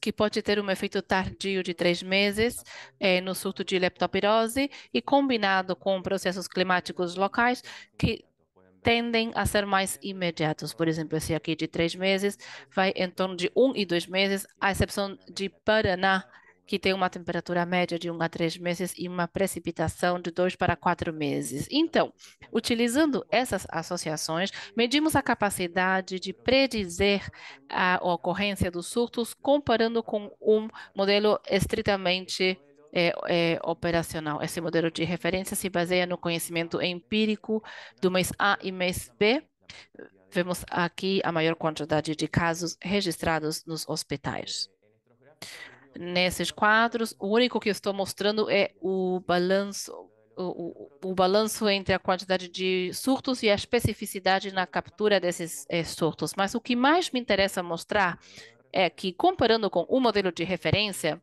Speaker 2: que pode ter um efeito tardio de três meses é, no surto de leptopirose e combinado com processos climáticos locais que tendem a ser mais imediatos. Por exemplo, esse aqui de três meses vai em torno de um e dois meses, à exceção de Paraná, que tem uma temperatura média de 1 a 3 meses e uma precipitação de 2 para 4 meses. Então, utilizando essas associações, medimos a capacidade de predizer a ocorrência dos surtos comparando com um modelo estritamente é, é, operacional. Esse modelo de referência se baseia no conhecimento empírico do mês A e mês B. Vemos aqui a maior quantidade de casos registrados nos hospitais nesses quadros. O único que estou mostrando é o balanço, o, o, o, balanço entre a quantidade de surtos e a especificidade na captura desses é, surtos. Mas o que mais me interessa mostrar é que, comparando com o modelo de referência,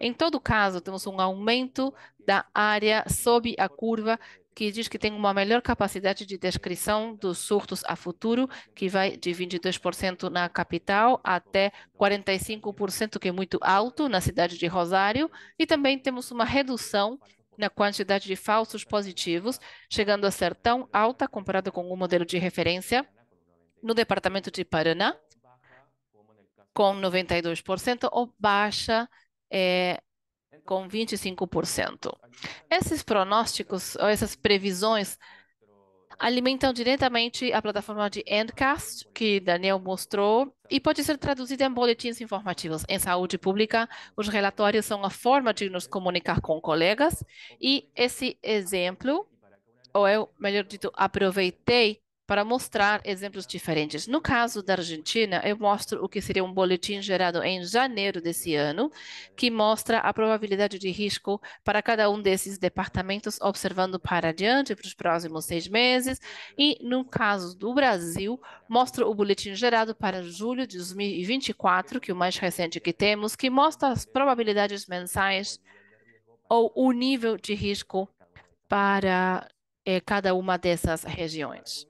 Speaker 2: em todo caso, temos um aumento da área sob a curva que diz que tem uma melhor capacidade de descrição dos surtos a futuro, que vai de 22% na capital até 45%, que é muito alto, na cidade de Rosário. E também temos uma redução na quantidade de falsos positivos, chegando a ser tão alta comparado com o modelo de referência no departamento de Paraná, com 92%, ou baixa é, com 25%. Esses pronósticos, ou essas previsões, alimentam diretamente a plataforma de Endcast, que Daniel mostrou, e pode ser traduzida em boletins informativos. Em saúde pública, os relatórios são a forma de nos comunicar com colegas, e esse exemplo, ou eu, é melhor dito, aproveitei para mostrar exemplos diferentes. No caso da Argentina, eu mostro o que seria um boletim gerado em janeiro desse ano, que mostra a probabilidade de risco para cada um desses departamentos, observando para adiante para os próximos seis meses. E no caso do Brasil, mostro o boletim gerado para julho de 2024, que é o mais recente que temos, que mostra as probabilidades mensais ou o nível de risco para eh, cada uma dessas regiões.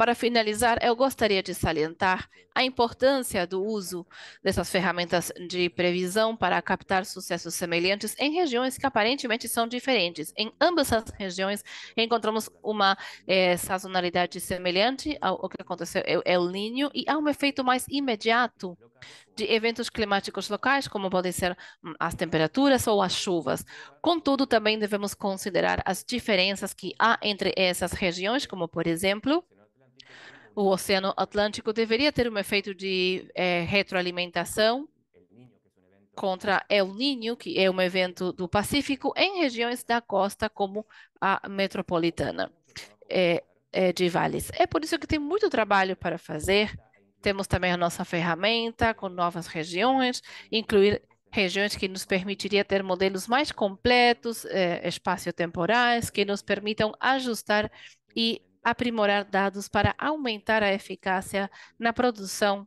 Speaker 2: Para finalizar, eu gostaria de salientar a importância do uso dessas ferramentas de previsão para captar sucessos semelhantes em regiões que aparentemente são diferentes. Em ambas as regiões, encontramos uma eh, sazonalidade semelhante ao, ao que aconteceu é El Niño e há um efeito mais imediato de eventos climáticos locais, como podem ser hum, as temperaturas ou as chuvas. Contudo, também devemos considerar as diferenças que há entre essas regiões, como, por exemplo, o Oceano Atlântico deveria ter um efeito de é, retroalimentação contra El Niño, que é um evento do Pacífico, em regiões da costa como a metropolitana é, é, de vales. É por isso que tem muito trabalho para fazer. Temos também a nossa ferramenta com novas regiões, incluir regiões que nos permitiria ter modelos mais completos, é, espaço-temporais, que nos permitam ajustar e aprimorar dados para aumentar a eficácia na produção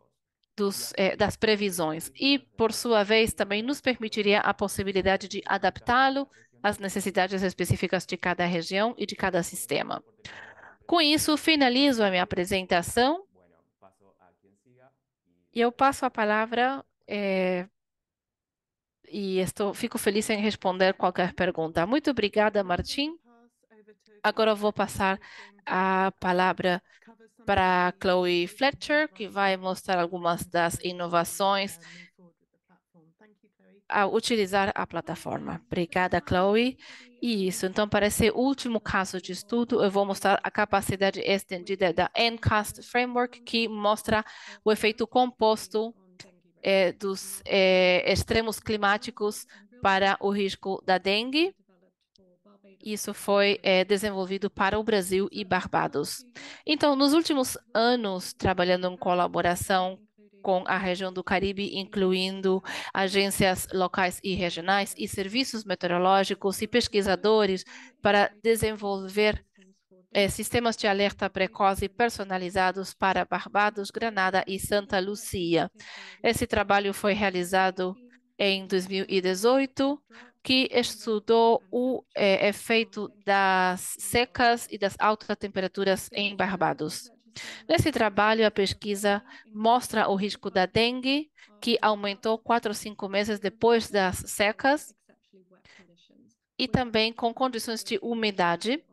Speaker 2: dos, eh, das previsões e, por sua vez, também nos permitiria a possibilidade de adaptá-lo às necessidades específicas de cada região e de cada sistema. Com isso, finalizo a minha apresentação e eu passo a palavra eh, e estou, fico feliz em responder qualquer pergunta. Muito obrigada, Martim. Agora eu vou passar a palavra para Chloe Fletcher, que vai mostrar algumas das inovações a utilizar a plataforma. Obrigada, Chloe. E isso, então, para esse último caso de estudo, eu vou mostrar a capacidade estendida da Encast Framework, que mostra o efeito composto eh, dos eh, extremos climáticos para o risco da dengue. Isso foi é, desenvolvido para o Brasil e Barbados. Então, nos últimos anos, trabalhando em colaboração com a região do Caribe, incluindo agências locais e regionais e serviços meteorológicos e pesquisadores para desenvolver é, sistemas de alerta precoce personalizados para Barbados, Granada e Santa Lucia. Esse trabalho foi realizado em 2018 que estudou o é, efeito das secas e das altas temperaturas em Barbados. Nesse trabalho, a pesquisa mostra o risco da dengue, que aumentou quatro ou cinco meses depois das secas, e também com condições de umidade,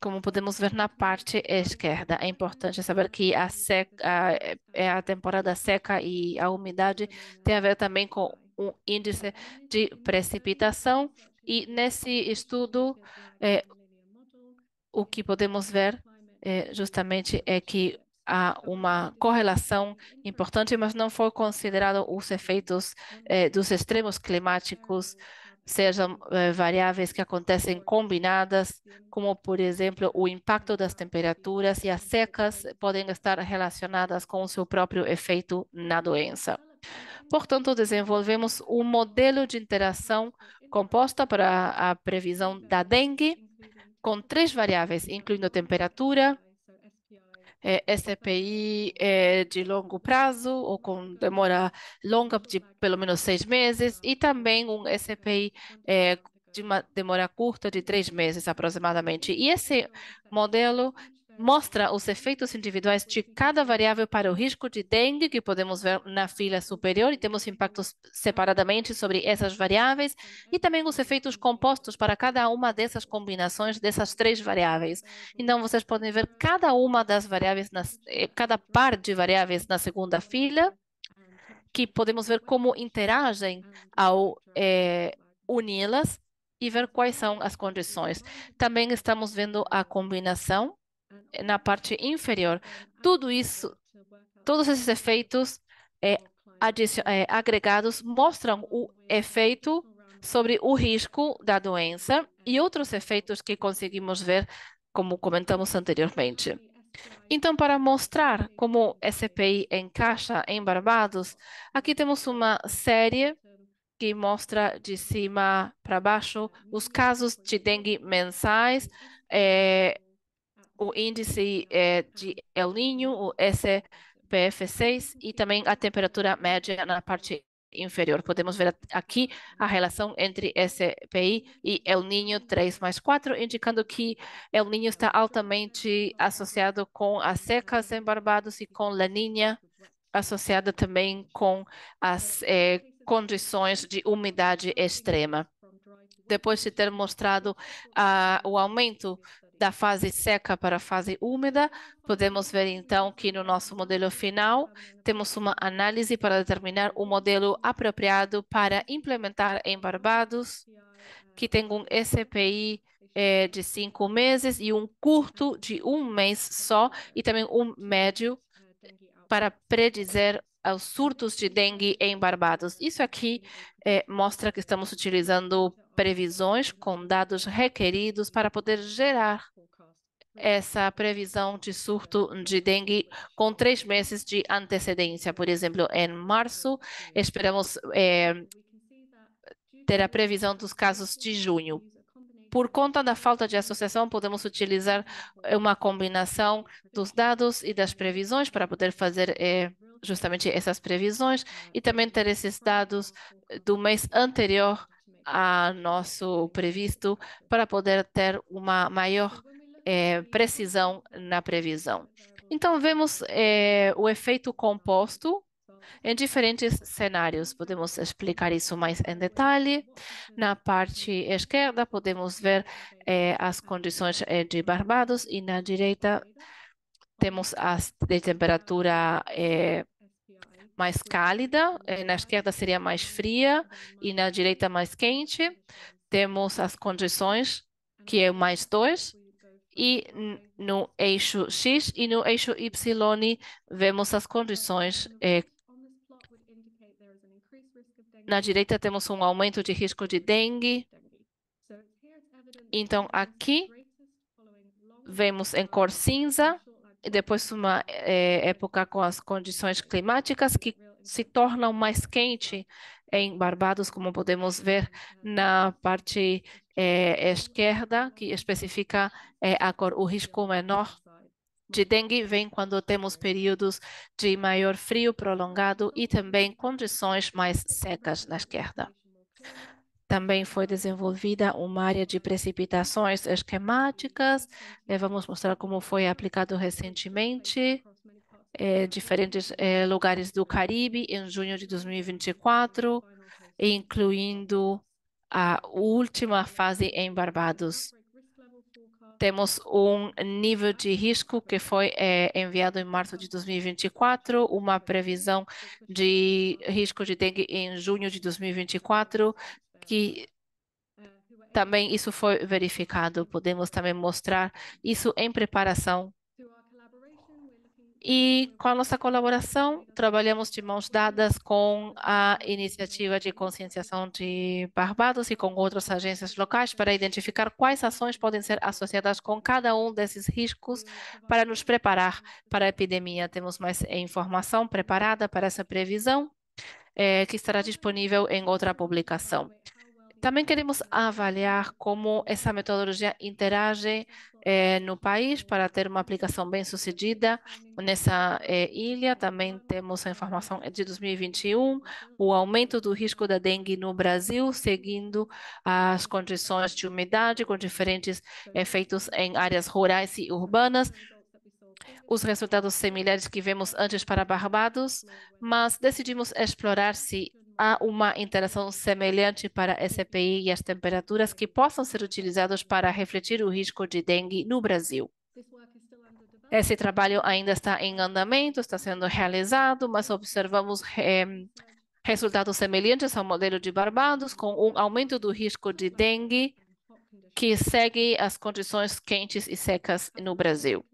Speaker 2: como podemos ver na parte esquerda. É importante saber que a, seca, a, é, é a temporada seca e a umidade tem a ver também com um índice de precipitação. E nesse estudo, é, o que podemos ver é, justamente é que há uma correlação importante, mas não foi considerado os efeitos é, dos extremos climáticos, sejam é, variáveis que acontecem combinadas, como, por exemplo, o impacto das temperaturas e as secas podem estar relacionadas com o seu próprio efeito na doença. Portanto, desenvolvemos um modelo de interação composta para a previsão da dengue, com três variáveis, incluindo temperatura, eh, é, SPI é, de longo prazo, ou com demora longa de pelo menos seis meses, e também um SPI é, de uma demora curta de três meses aproximadamente. E esse modelo mostra os efeitos individuais de cada variável para o risco de dengue, que podemos ver na fila superior, e temos impactos separadamente sobre essas variáveis, e também os efeitos compostos para cada uma dessas combinações dessas três variáveis. Então, vocês podem ver cada uma das variáveis, nas, eh, cada par de variáveis na segunda fila, que podemos ver como interagem ao é, uni-las e ver quais são as condições. Também estamos vendo a combinação na parte inferior. Tudo isso, todos esses efeitos é, é, agregados mostram o efeito sobre o risco da doença e outros efeitos que conseguimos ver, como comentamos anteriormente. Então, para mostrar como SPI encaixa em Barbados, aqui temos uma série que mostra de cima para baixo os casos de dengue mensais, é, o índice é, de El Niño, o SPF6, e também a temperatura média na parte inferior. Podemos ver aqui a relação entre SPI e El Niño 3 mais 4, indicando que El Niño está altamente associado com as secas em Barbados e com La Niña, associada também com as é, condições de umidade extrema. Depois de ter mostrado ah, o aumento da fase seca para a fase úmida, podemos ver então que no nosso modelo final temos uma análise para determinar o modelo apropriado para implementar em Barbados, que tem um SPI eh, de cinco meses e um curto de um mês só, e também um médio para predizer os surtos de dengue em Barbados. Isso aqui eh, mostra que estamos utilizando previsões com dados requeridos para poder gerar essa previsão de surto de dengue com três meses de antecedência. Por exemplo, em março, esperamos é, ter a previsão dos casos de junho. Por conta da falta de associação, podemos utilizar uma combinação dos dados e das previsões para poder fazer é, justamente essas previsões e também ter esses dados do mês anterior a nosso previsto para poder ter uma maior é, precisão na previsão. Então, vemos é, o efeito composto em diferentes cenários. Podemos explicar isso mais em detalhe. Na parte esquerda, podemos ver eh, as condições de Barbados e na direita temos as de temperatura mais cálida, eh, na esquerda seria mais fria e na direita mais quente. Temos as condições, que é mais 2, e no eixo X e no eixo Y vemos as condições eh, na direita temos um aumento de risco de dengue. Então, aqui vemos em cor cinza depois uma é, época com as condições climáticas que se tornam mais quente em Barbados, como podemos ver na parte é, esquerda, que especifica é, a cor. O risco menor de dengue vem quando temos períodos de maior frio prolongado e também condições mais secas na esquerda. Também foi desenvolvida uma área de precipitações esquemáticas. Eh, vamos mostrar como foi aplicado recentemente em eh, diferentes eh, lugares do Caribe em junho de 2024, incluindo a última fase em Barbados. Temos um nível de risco que foi é, enviado em março de 2024, uma previsão de risco de dengue em junho de 2024 que também isso foi verificado. Podemos também mostrar isso em preparação. E com a nossa colaboração, trabalhamos de mãos dadas com a iniciativa de conscienciação de Barbados e com outras agências locais para identificar quais ações podem ser associadas com cada um desses riscos para nos preparar para a epidemia. Temos mais informação preparada para essa previsão é, que estará disponível em outra publicação. Também queremos avaliar como essa metodologia interage eh, no país para ter uma aplicação bem sucedida nessa eh, ilha. Também temos a informação de 2021, o aumento do risco da dengue no Brasil, seguindo as condições de umidade, com diferentes efeitos em áreas rurais e urbanas os resultados semelhantes que vemos antes para Barbados, mas decidimos explorar se há uma interação semelhante para a SPI e as temperaturas que possam ser utilizadas para refletir o risco de dengue no Brasil. Esse trabalho ainda está em andamento, está sendo realizado, mas observamos eh, resultados semelhantes ao modelo de Barbados, com um aumento do risco de dengue que segue as condições quentes e secas no Brasil.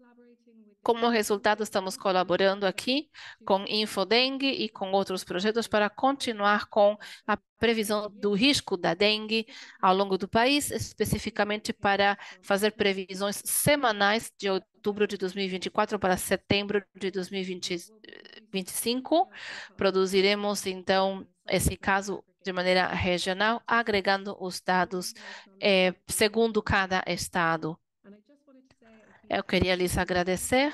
Speaker 2: Como resultado, estamos colaborando aqui com InfoDengue e com outros projetos para continuar com a previsão do risco da dengue ao longo do país, especificamente para fazer previsões semanais de outubro de 2024 para setembro de 2025. Produziremos, então, esse caso de maneira regional, agregando os dados eh, segundo cada estado. Eu queria lhes agradecer.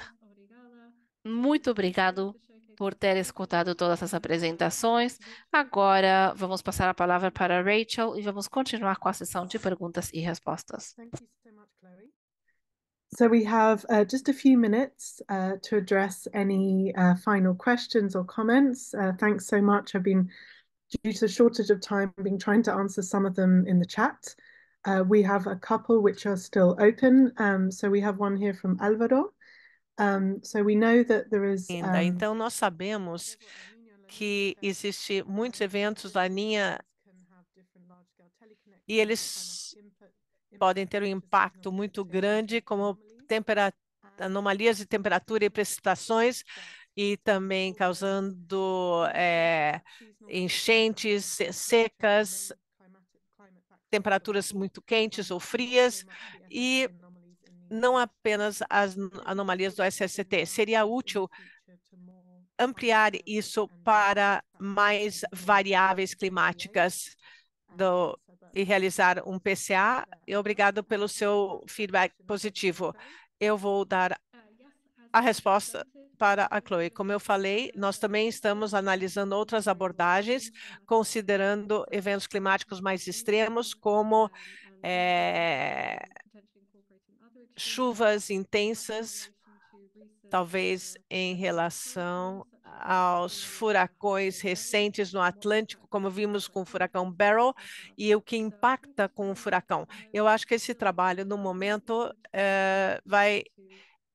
Speaker 2: Muito obrigado por ter escutado todas as apresentações. Agora vamos passar a palavra para a Rachel e vamos continuar com a sessão de perguntas e respostas.
Speaker 1: So we have uh, just a few minutes uh, to address any uh, final questions or comments. Uh, thanks so much. I've been, due to the shortage of time, been trying to answer some of them in the chat. Uh, we have a couple which are still open. Um, so we have one here from Alvaro. Um, so we know that there is, um... Então nós sabemos que existe muitos eventos da linha e eles podem ter um impacto muito grande, como anomalias de temperatura e precipitações, e também causando é, enchentes secas temperaturas muito quentes ou frias e não apenas as anomalias do SST. Seria útil ampliar isso para mais variáveis climáticas do, e realizar um PCA. E obrigado pelo seu feedback positivo. Eu vou dar ah, a resposta para a Chloe. Como eu falei, nós também estamos analisando outras abordagens, considerando eventos climáticos mais extremos, como é, chuvas intensas, talvez em relação aos furacões recentes no Atlântico, como vimos com o furacão Barrel, e o que impacta com o furacão. Eu acho que esse trabalho, no momento, é, vai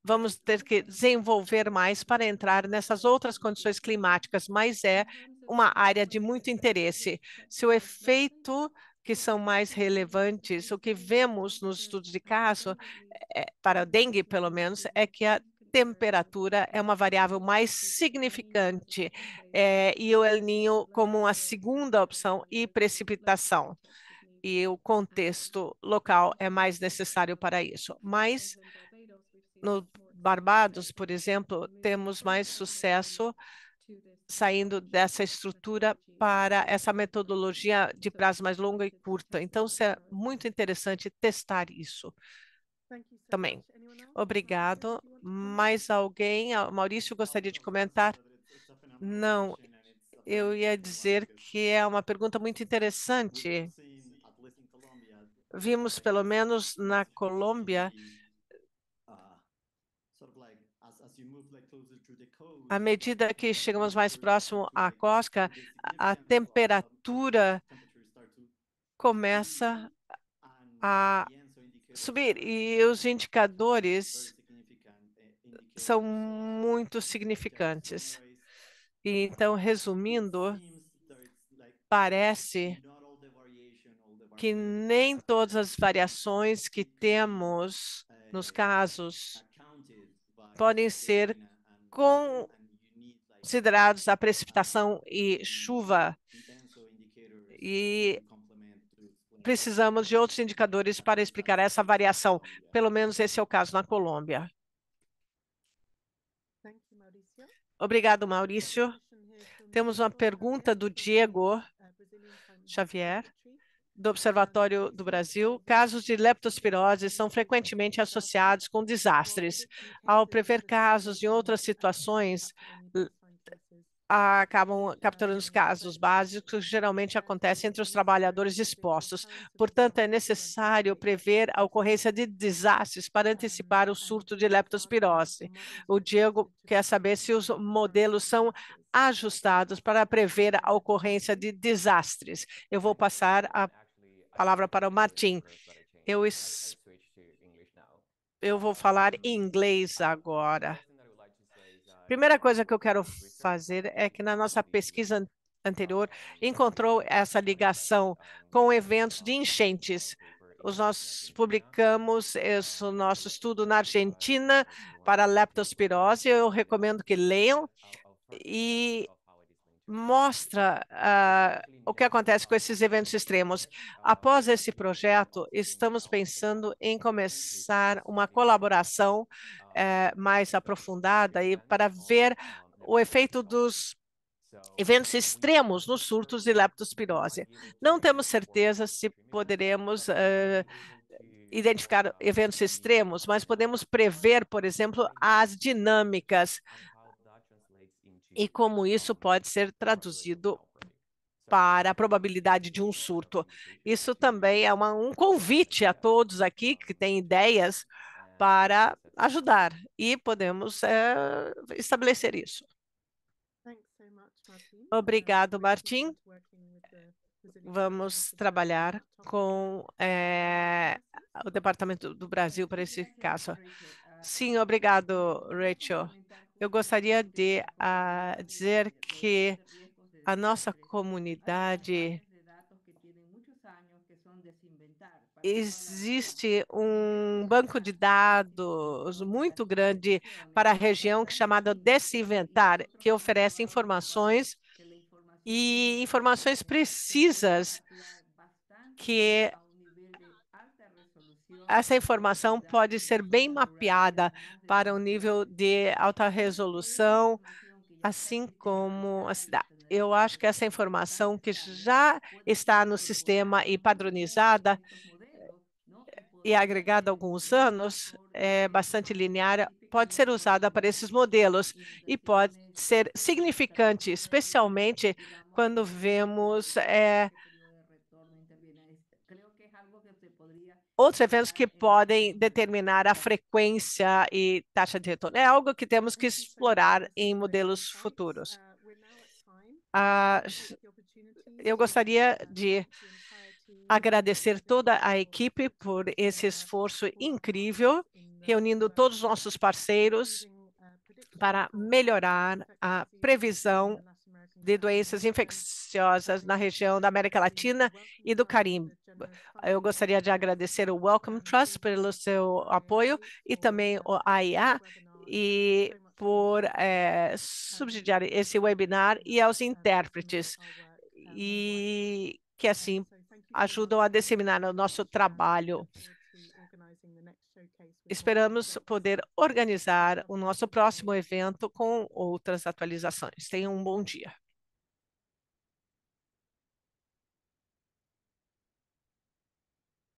Speaker 1: vamos ter que desenvolver mais para entrar nessas outras condições climáticas, mas é uma área de muito interesse. Se o efeito que são mais relevantes, o que vemos nos estudos de caso, é, para dengue pelo menos, é que a temperatura é uma variável mais significante é, e o El Ninho como uma segunda opção e precipitação. E o contexto local é mais necessário para isso. Mas no Barbados, por exemplo, temos mais sucesso saindo dessa estrutura para essa metodologia de prazo mais longo e curta. Então, é muito interessante testar isso também. Obrigado. Mais alguém? Ah, Maurício gostaria de comentar? Não, eu ia dizer que é uma pergunta muito interessante. Vimos, pelo menos na Colômbia, À medida que chegamos mais próximo à costa, a temperatura começa a subir e os indicadores eh, são muito significantes. E então, resumindo, parece que nem todas as variações que temos nos eh, casos podem ser considerados a precipitação e chuva. E precisamos de outros indicadores para explicar essa variação. Pelo menos esse é o caso na Colômbia. Obrigado, Maurício. Temos uma pergunta do Diego Xavier, do Observatório do Brasil, casos de leptospirose são frequentemente associados com desastres. Ao prever casos em outras situações, acabam capturando os casos básicos que geralmente acontecem entre os trabalhadores expostos. Portanto, é necessário prever a ocorrência de desastres para antecipar o surto de leptospirose. O Diego quer saber se os modelos são ajustados para prever a ocorrência de desastres. Eu vou passar a palavra para o Martim. Eu, es... eu vou falar em inglês agora. Primeira coisa que eu quero fazer é que na nossa pesquisa anterior encontrou essa ligação com eventos de enchentes. Os nós publicamos esse nosso estudo na Argentina para leptospirose. Eu recomendo que leiam e mostra uh, o que acontece com esses eventos extremos. Após esse projeto, estamos pensando em começar uma colaboração uh, mais aprofundada e para ver o efeito dos eventos extremos nos surtos de leptospirose. Não temos certeza se poderemos uh, identificar eventos extremos, mas podemos prever, por exemplo, as dinâmicas e como isso pode ser traduzido para a probabilidade de um surto. Isso também é uma, um convite a todos aqui que têm ideias para ajudar e podemos é, estabelecer isso. Obrigado, Martim. Vamos trabalhar com é, o Departamento do Brasil para esse caso. Sim, obrigado, Rachel. Eu gostaria de ah, dizer que a nossa comunidade existe um banco de dados muito grande para a região que é chamado Desinventar, que oferece informações e informações precisas que essa informação pode ser bem mapeada para o um nível de alta resolução, assim como a cidade. Eu acho que essa informação que já está no sistema e padronizada eh, e agregada há alguns anos, é bastante linear, pode ser usada para esses modelos e pode ser significante, especialmente quando vemos é, outros eventos que podem determinar a frequência e taxa de retorno. É algo que temos que explorar em modelos futuros. Ah, eu gostaria de agradecer toda a equipe por esse esforço incrível, reunindo todos os nossos parceiros para melhorar a previsão de doenças infecciosas na região da América Latina e do Caribe. Eu gostaria de agradecer o Welcome Trust pelo seu apoio e também né, o AIA e por é, subsidiar esse webinar e aos intérpretes e né. que assim ajudam a disseminar o nosso trabalho. Esperamos poder organizar o nosso próximo evento com outras atualizações. Tenham um bom dia.